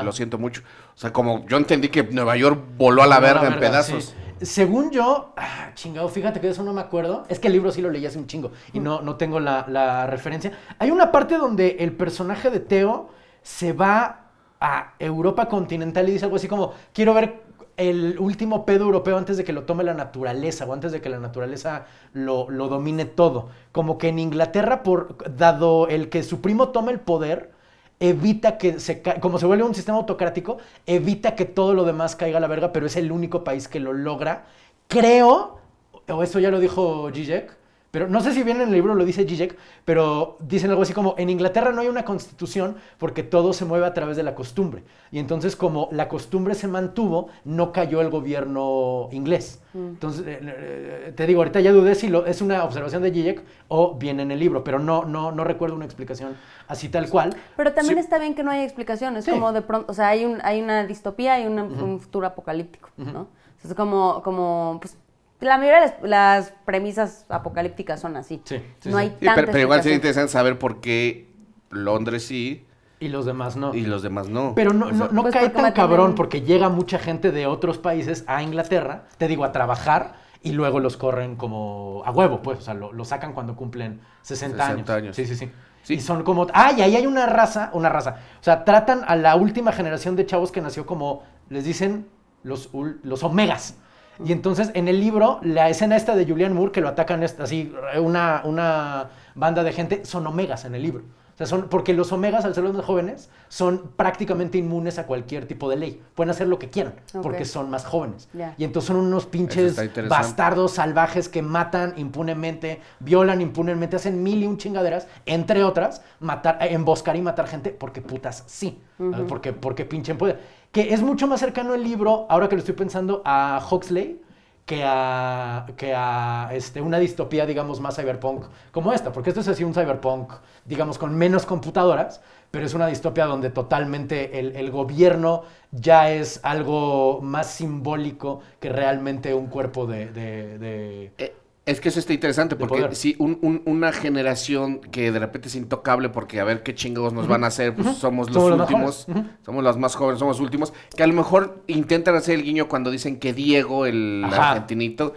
Speaker 1: lo siento mucho. O sea, como yo entendí que Nueva York voló a la, verga, en pedazos.
Speaker 3: Según yo, ah, chingado, fíjate que de eso no me acuerdo. Es que el libro sí lo leí hace un chingo y no, no tengo la, la referencia. Hay una parte donde el personaje de Teo se va a Europa continental y dice algo así como, quiero ver el último pedo europeo antes de que lo tome la naturaleza o antes de que la naturaleza lo, domine todo. Como que en Inglaterra, por, dado el que su primo tome el poder, evita que se como se vuelve un sistema autocrático, evita que todo lo demás caiga a la verga, pero es el único país que lo logra. Creo, o eso ya lo dijo Zizek, pero no sé si viene en el libro lo dice Zizek, pero dicen algo así como, en Inglaterra no hay una constitución porque todo se mueve a través de la costumbre. Y entonces como la costumbre se mantuvo, no cayó el gobierno inglés. Mm. Entonces, eh, eh, te digo, ahorita ya dudé si lo, es una observación de Zizek o viene en el libro, pero no, no, no recuerdo una explicación así tal cual. Pero también está
Speaker 2: bien que no haya explicaciones, como de pronto, o sea, hay, un, hay una distopía y un futuro apocalíptico, ¿no? entonces es como, como pues, la mayoría de las, premisas apocalípticas son
Speaker 3: así. Sí, no hay pero, igual sería
Speaker 1: interesante saber por qué Londres sí. Y los demás no. Y los demás no. Pero no, no, pues
Speaker 3: cae tan cabrón porque llega mucha gente de otros países a Inglaterra, te digo, a trabajar y luego los corren como a huevo, pues, o sea, lo, sacan cuando cumplen 60, 60 años. Sí, sí, sí, Y son como, ay, y ahí hay una raza, una raza. O sea, tratan a la última generación de chavos que nació como, les dicen, los, los omegas. Y entonces en el libro, la escena esta de Julian Moore, que lo atacan así, una, una banda de gente, son omegas en el libro. O sea, son, porque los omegas, al ser los más jóvenes, son prácticamente inmunes a cualquier tipo de ley. Pueden hacer lo que quieran, porque son más jóvenes. Y entonces son unos pinches bastardos salvajes que matan impunemente, violan impunemente, hacen mil y un chingaderas, entre otras, matar, emboscar y matar gente, porque putas sí. porque, porque pinchen poder. Que es mucho más cercano el libro, ahora que lo estoy pensando, a Huxley que a, que a este, una distopía, digamos, más cyberpunk como esta, porque esto es así un cyberpunk, digamos, con menos computadoras, pero es una distopía donde totalmente el, el gobierno ya es algo más simbólico que realmente un cuerpo de, eh,
Speaker 1: es que eso está interesante, porque si una generación que de repente es intocable porque a ver qué chingados nos van a hacer, pues somos los últimos, somos las más jóvenes, somos los últimos, que a lo mejor intentan hacer el guiño cuando dicen que Diego, el argentinito,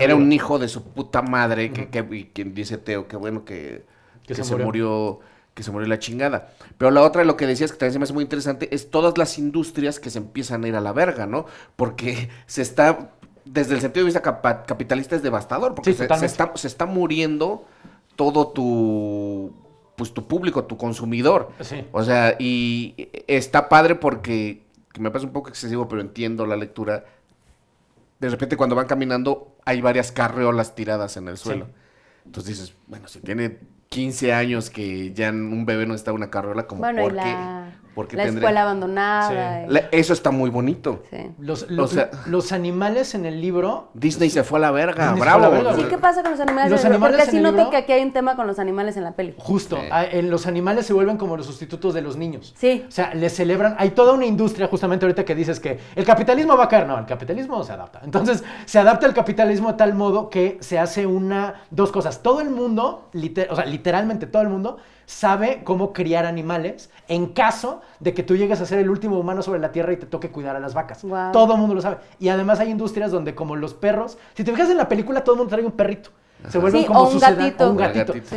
Speaker 1: era un hijo de su puta madre, que, y quien dice Teo, qué bueno que, se, murió. que se murió la chingada. Pero la otra, lo que decías, que también se me hace muy interesante, es todas las industrias que se empiezan a ir a la verga, ¿no? Porque se está desde el sentido de vista capitalista es devastador, porque se, está, se, está, muriendo todo tu pues tu público, tu consumidor. O sea, y está padre porque, que me parece un poco excesivo, pero entiendo la lectura. De repente cuando van caminando hay varias carreolas tiradas en el suelo. Entonces dices, bueno, si tiene 15 años que ya un bebé no está en una carreola, como porque la escuela abandonada. Eso está muy bonito. Los,
Speaker 3: animales en el libro.
Speaker 1: Disney se fue a la verga, bravo. ¿qué
Speaker 2: pasa con los animales los en el libro? Porque que aquí hay un tema con los animales en la peli.
Speaker 3: Justo, en los animales se vuelven como los sustitutos de los niños. Sí. O sea, les celebran. Hay toda una industria, justamente ahorita que dices que el capitalismo va a caer. No, el capitalismo se adapta. Entonces, se adapta el capitalismo de tal modo que se hace una. dos cosas. Todo el mundo, o sea, literalmente todo el mundo sabe cómo criar animales en caso de que tú llegues a ser el último humano sobre la tierra y te toque cuidar a las vacas. Todo el mundo lo sabe. Y además hay industrias donde como los perros, si te fijas en la película todo el mundo trae un perrito. Se vuelven como un gatito.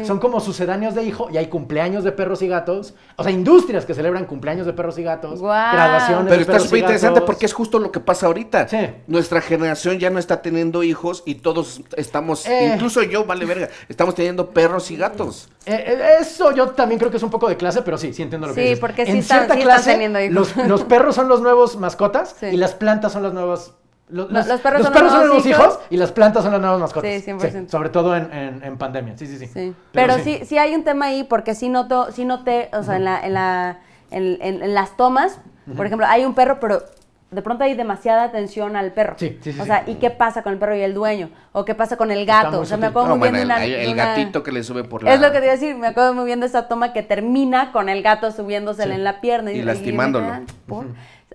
Speaker 3: Son como sucedáneos de hijo y hay cumpleaños de perros y gatos. O sea, industrias que celebran cumpleaños de perros y gatos. Wow. Graduaciones Pero está súper interesante
Speaker 1: porque es justo lo que pasa ahorita. Nuestra generación ya no está teniendo hijos y todos estamos, eh. incluso yo, vale verga, estamos teniendo perros y gatos. Eh, eh, eso yo también creo que es un poco de clase, pero sí, sí entiendo lo que dices. Sí,
Speaker 2: porque en sí, clase, teniendo hijos. Los,
Speaker 3: los, perros son los nuevos mascotas y las plantas son las nuevas los, perros, son, los hijos. y las plantas son las nuevas mascotas. Sí, 100%. sobre todo en, pandemia. Sí, sí, sí. Pero, sí.
Speaker 2: sí, hay un tema ahí porque sí noto, sí noté, o sea, en, la, en, la, en, las tomas, por ejemplo, hay un perro, pero de pronto hay demasiada atención al perro.
Speaker 1: Sí, sí, sí. O sea, ¿y qué
Speaker 2: pasa con el perro y el dueño? ¿O qué pasa con el gato? O sea, me acuerdo ah, muy bien el, gatito
Speaker 1: que le sube por la... Es lo que te
Speaker 2: iba a decir, me acuerdo muy bien de esa toma que termina con el gato subiéndose en la pierna. Y, lastimándolo. Ah,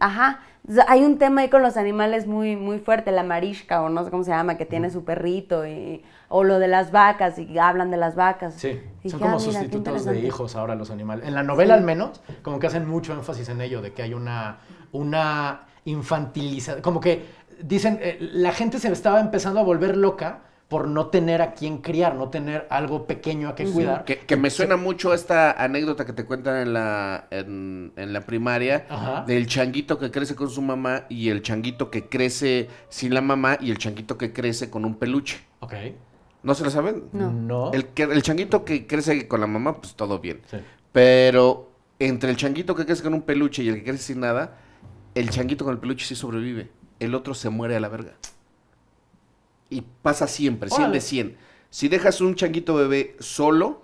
Speaker 2: Ajá hay un tema ahí con los animales muy, muy fuerte, la marisca o no sé cómo se llama, que tiene su perrito, y, o lo de las vacas, y
Speaker 3: hablan de las vacas. Sí, son como ah, sustitutos de hijos ahora los animales. En la novela al menos, como que hacen mucho énfasis en ello, de que hay una, una infantilización, como que dicen, eh, la gente se estaba empezando a volver loca por no tener a quien criar, no tener
Speaker 1: algo pequeño a que cuidar. Que, me suena mucho esta anécdota que te cuentan en la, en, la primaria del changuito que crece con su mamá y el changuito que crece sin la mamá y el changuito que crece con un peluche. Ok. ¿No se lo saben? No. El, el changuito que crece con la mamá, pues todo bien. Pero entre el changuito que crece con un peluche y el que crece sin nada, el changuito con el peluche sí sobrevive. El otro se muere a la verga y pasa siempre, 100 de 100. Si dejas un changuito bebé solo,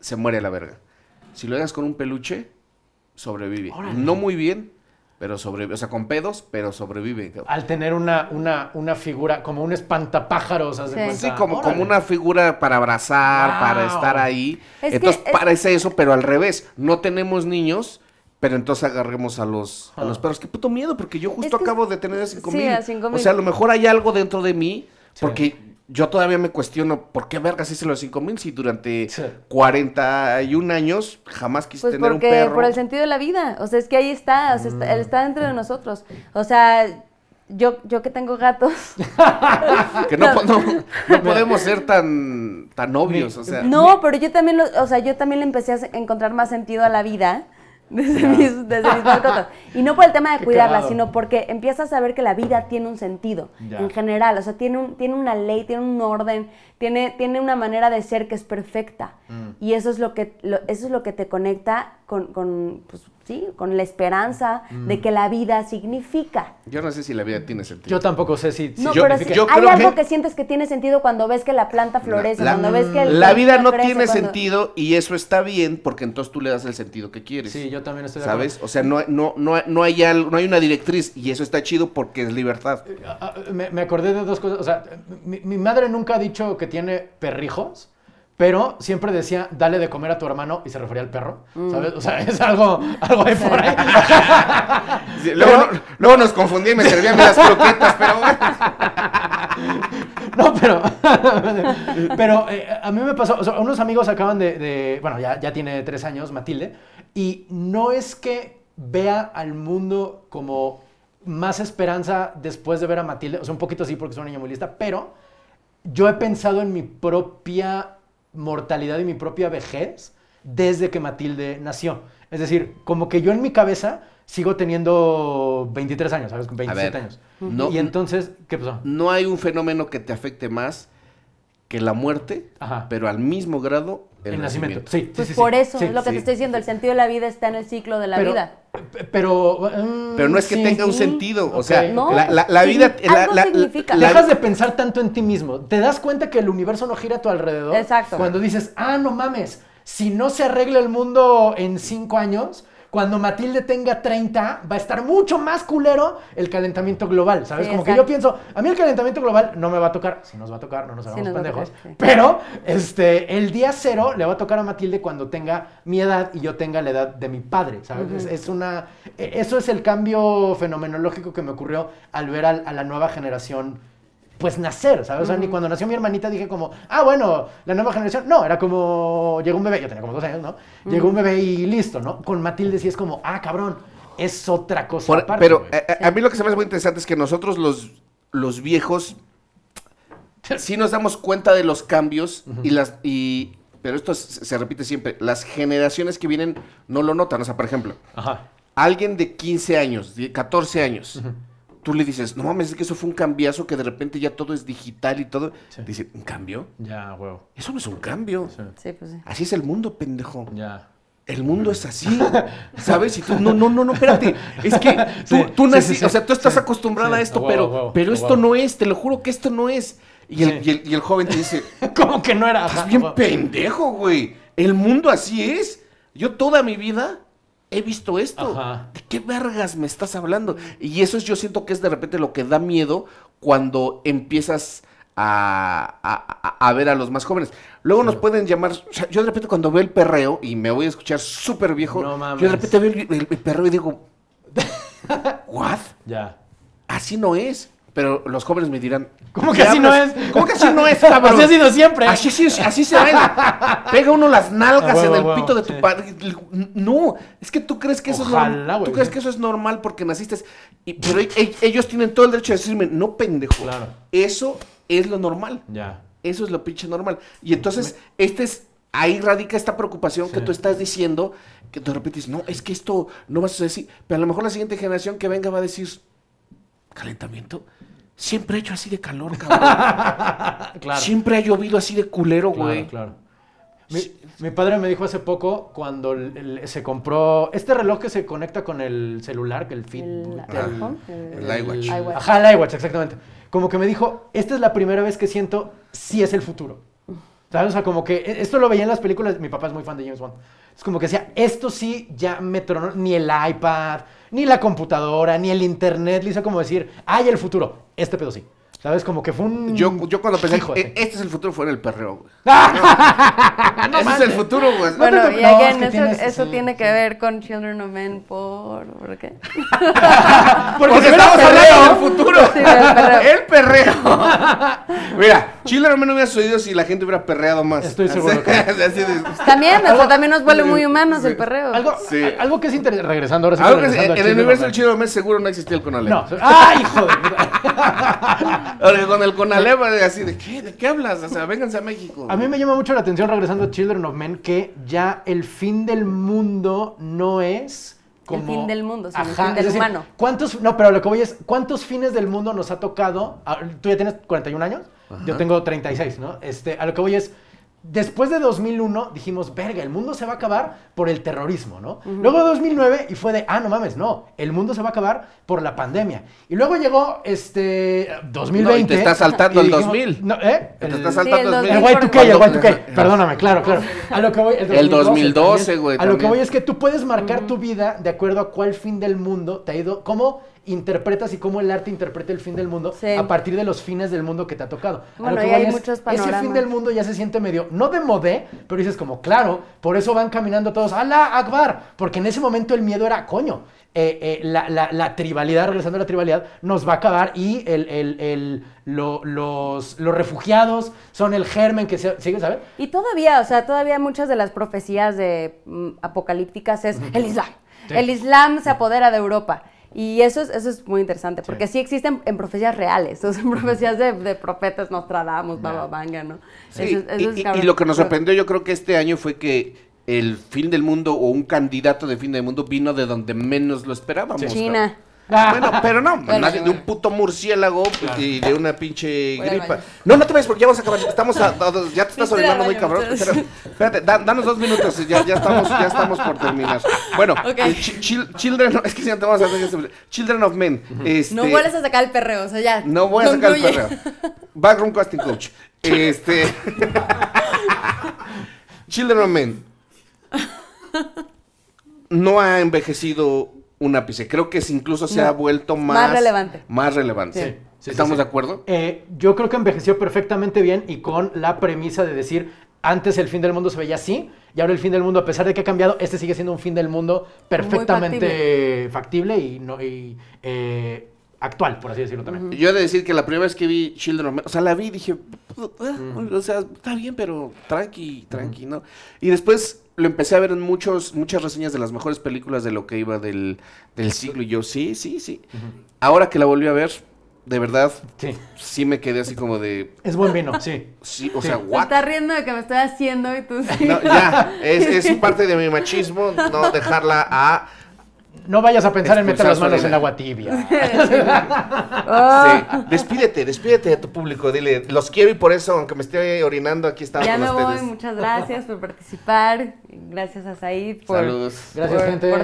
Speaker 1: se muere a la verga. Si lo dejas con un peluche, sobrevive. No muy bien, pero sobrevive. O sea, con pedos, pero sobrevive. Al tener
Speaker 3: una, una, figura, como un
Speaker 1: espantapájaros, Sí, como, como una figura para abrazar, para estar ahí. Entonces parece eso, pero al revés. No tenemos niños pero entonces agarremos a los, a los perros. Qué puto miedo, porque yo justo acabo de tener a cinco O sea, a lo mejor hay algo dentro de mí, porque yo todavía me cuestiono, ¿por qué vergas hice los cinco mil si durante 41 años jamás quise pues tener un perro? Por el
Speaker 2: sentido de la vida. O sea, es que ahí está, o sea, está, él está dentro de mm. nosotros. O sea, yo, yo que tengo gatos.
Speaker 1: que no, podemos ser tan, tan obvios, o sea. No,
Speaker 2: pero yo también, lo, o sea, yo también le empecé a encontrar más sentido a la vida
Speaker 3: desde,
Speaker 2: mis, Y no por el tema de cuidarla, sino porque empiezas a ver que la vida tiene un sentido en general. O sea, tiene, un, tiene una ley, tiene un orden, tiene, tiene una manera de ser que es perfecta. Mm. Y eso es lo que, eso es lo que te conecta con, con, pues, ¿sí? Con la esperanza de mm. que la vida significa.
Speaker 1: Yo no sé si la vida tiene sentido. Yo tampoco sé si, no, yo, pero si hay algo que...
Speaker 2: sientes que tiene sentido cuando ves que la planta florece, cuando ves que el La vida no tiene sentido
Speaker 1: y eso está bien porque entonces tú le das el sentido que quieres. Sí, yo también estoy ¿Sabes? o sea, no, no, no, hay no hay una directriz y eso está chido porque es libertad. Eh, ah, ah,
Speaker 3: me, acordé de dos cosas, o sea, mi madre nunca ha dicho que tiene perrijos pero siempre decía, dale de comer a tu hermano y se refería al perro, mm. ¿sabes? O sea, es algo,
Speaker 1: algo de por ahí. luego, nos confundí y me servían las croquetas, pero No, pero. pero
Speaker 3: eh, a mí me pasó. unos amigos acaban de. bueno, ya, ya tiene tres años, Matilde. Y no es que vea al mundo como más esperanza después de ver a Matilde. O sea, un poquito sí, porque es una niña muy lista, pero yo he pensado en mi propia mortalidad y mi propia vejez desde que Matilde nació. Es decir, como que yo en mi cabeza
Speaker 1: sigo teniendo 23 años, ¿sabes? 27 años. No, y entonces, ¿qué pasó? No hay un fenómeno que te afecte más que la muerte, pero al mismo grado el, nacimiento. Sí, pues por eso, es lo que te estoy
Speaker 2: diciendo, el sentido de la vida está en el ciclo de la vida.
Speaker 3: Pero
Speaker 1: mm, pero no es que tenga un sentido, o sea, la, vida...
Speaker 2: Algo la, Dejas de
Speaker 3: pensar tanto en ti mismo, te das cuenta que el universo no gira a tu alrededor. Exacto. Cuando dices, ah, no mames, si no se arregla el mundo en cinco años cuando Matilde tenga 30, va a estar mucho más culero el calentamiento global, ¿sabes? Como que yo pienso, a mí el calentamiento global no me va a tocar, si nos va a tocar, no nos hagamos pendejos, pero este, el día cero le va a tocar a Matilde cuando tenga mi edad y yo tenga la edad de mi padre, ¿sabes? es, una, e, eso es el cambio fenomenológico que me ocurrió al ver a la nueva generación pues nacer, ¿sabes? O cuando nació mi hermanita dije como, ah, bueno, la nueva generación. No, era como, llegó un bebé, yo tenía como dos años, ¿no? Llegó un bebé y listo, ¿no? Con Matilde sí es como, ah, cabrón, es otra cosa. pero
Speaker 1: eh, eh, a, mí lo que se me hace muy interesante es que nosotros los, los viejos sí nos damos cuenta de los cambios y las... Y, pero esto se repite siempre. Las generaciones que vienen no lo notan. O sea, por ejemplo, alguien de 15 años, de 14 años tú le dices, no mames, es que eso fue un cambiazo que de repente ya todo es digital y todo. Dice, ¿un cambio? Ya, huevo. Eso no es un cambio. Sí. pues sí. Así es el mundo, pendejo. Ya. El mundo es así, ¿sabes? no, no, no, no, espérate. Es que tú, tú naciste, o sea, tú estás acostumbrada a esto, pero, pero esto no es, te lo juro que esto no es. Y el, y el joven te dice, ¿cómo que no era? Estás ah, bien pendejo, güey. El mundo así es. Yo toda mi vida he visto esto. ¿De qué vergas me estás hablando? Y eso es, yo siento que es de repente lo que da miedo cuando empiezas a, ver a los más jóvenes. Luego nos pueden llamar. yo de repente cuando veo el perreo y me voy a escuchar súper viejo, yo de repente veo el, el perreo y digo, ¿what? Ya. Así no es. Pero los jóvenes me dirán. ¿Cómo que así no es? ¿Cómo que así no es, cabrón? Así ha sido siempre. Así, así, así se ve. Pega uno las nalgas ah, en el pito de tu padre. No, es que tú crees que eso es normal. Tú crees que eso es normal porque naciste. Y, pero e-, e-, ellos tienen todo el derecho de decirme, no pendejo. Eso es lo normal. Ya. Eso es lo pinche normal. Y entonces, este es ahí radica esta preocupación que tú estás diciendo, que de repente no, es que esto no vas a decir, pero a lo mejor la siguiente generación que venga va a decir, calentamiento. Siempre ha hecho así de calor, cabrón. Siempre ha llovido así de culero, güey.
Speaker 3: Claro, claro. Mi, padre me dijo hace poco cuando se compró este reloj que se conecta con el celular, que el Fit, el, el iWatch. Ajá, el iWatch, exactamente. Como que me dijo, esta es la primera vez que siento si es el futuro. ¿Sabes? O sea, como que e, esto lo veía en las películas. Mi papá es muy fan de James Bond. Es como que decía, esto sí ya me tronó ni el iPad, ni la computadora, ni el internet. Le hizo como decir, hay el futuro. Este pedo sí. ¿Sabes? Como que fue un. Yo, cuando pensé, eh, este
Speaker 1: es el futuro, fue el perreo, güey. No,
Speaker 3: no, ese es el futuro, güey. Bueno, y again,
Speaker 2: eso, tiene que ver con Children of Men por. ¿Por qué?
Speaker 1: Porque, estamos hablando del futuro. el perreo. Mira, Children of Men hubiera sucedido si la gente hubiera perreado más. Estoy seguro. Que... Pues
Speaker 2: también, eso también nos vuelve muy humanos el perreo. Algo, que es interesante.
Speaker 1: Regresando ahora sí. Algo que en el universo del Children of Men seguro no existía el Conalep. No. ¡Ay, ah, hijo con el Conalep, así, ¿de qué? ¿De qué hablas? O sea, vénganse a México. A mí me llama mucho
Speaker 3: la atención, regresando a Children of Men, que ya el fin del mundo no es... Como, el fin del mundo, el fin humano. ¿Cuántos, no, pero lo que voy es, ¿cuántos fines del mundo nos ha tocado? Ah, tú ya tienes 41 años, yo tengo 36, ¿no? Este, a lo que voy es, después de 2001 dijimos, verga, el mundo se va a acabar por el terrorismo, ¿no? Luego 2009 y fue de, ah, no mames, no, el mundo se va a acabar por la pandemia. Y luego llegó este 2020. te está saltando el 2000. ¿eh? te está saltando el 2000. El y 2 el y 2 Perdóname, claro, claro. A lo que voy, el 2012, güey. A lo que voy es que tú puedes marcar tu vida de acuerdo a cuál fin del mundo te ha ido, cómo interpretas y cómo el arte interpreta el fin del mundo a partir de los fines del mundo que te ha tocado. Bueno, hay muchos panoramas. Ese fin del mundo ya se siente medio, no de modé, pero dices como, claro, por eso van caminando todos, ¡Ala, Akbar! Porque en ese momento el miedo era, coño, eh, eh, la, tribalidad, regresando a la tribalidad, nos va a acabar y el, los, refugiados son el germen que se sigue, ¿sabes? Y
Speaker 2: todavía, o sea, todavía muchas de las profecías de, mm, apocalípticas es el Islam. El Islam se apodera de Europa. Y eso es, eso es muy interesante, porque sí, existen en profecías reales, en profecías de, profetas Nostradamus, tradamos, Baba Vanga, ¿no? y, lo que nos sorprendió
Speaker 1: yo creo que este año fue que el fin del mundo o un candidato de fin del mundo vino de donde menos lo esperábamos. China.
Speaker 3: Ah. Bueno, pero no, de
Speaker 1: un puto murciélago y ah. de una pinche gripa. No, no te vayas porque ya vamos a acabar. Estamos ya te estás olvidando muy cabrón. espérate, danos dos minutos y ya, estamos, ya estamos por terminar. Bueno, eh, Children, es que si Children of Men. Este no vuelves
Speaker 2: a sacar el perreo, o sea, ya. No voy
Speaker 1: a sacar el perreo. Backroom Casting Coach. Este. Children of Men. No ha envejecido un ápice. Creo que incluso se ha vuelto más, más relevante. Más relevante. Sí. ¿Estamos de acuerdo?
Speaker 3: Eh, yo creo que envejeció perfectamente bien y con la premisa de decir, antes el fin del mundo se veía así y ahora el fin del mundo, a pesar de que ha cambiado, este sigue siendo un fin del mundo perfectamente factible. y, eh, actual, por así decirlo también. Yo he
Speaker 1: de decir que la primera vez que vi Children of Men, o sea, la vi y dije, mm. ah, o sea, está bien, pero tranqui, tranqui, ¿no? Y después lo empecé a ver en muchos, muchas reseñas de las mejores películas de lo que iba del, siglo. Y yo, sí, sí, sí. Ahora que la volví a ver, de verdad, sí. me quedé así como de. Es buen vino, sí. o sea, guau.
Speaker 2: está riendo de que me estoy haciendo y tú ya,
Speaker 1: es, parte de mi machismo no dejarla a no vayas a pensar en meter las manos en agua tibia.
Speaker 3: Ah.
Speaker 1: Despídete, despídete de tu público. Dile, los quiero y por eso, aunque me esté orinando, aquí estamos ya con me Voy,
Speaker 2: muchas gracias por participar. Gracias a Said por,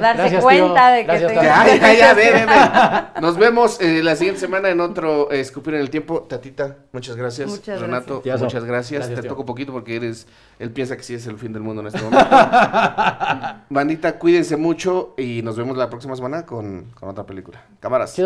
Speaker 2: darse cuenta de que
Speaker 1: Nos vemos eh, la siguiente semana en otro eh, Escupir en el Tiempo. Tatita, muchas gracias. Muchas Renato, muchas gracias. Te toco poquito porque eres, él piensa que sí es el fin del mundo en este momento. Bandita, cuídense mucho y nos vemos la la próxima semana con, con otra película. Cámaras.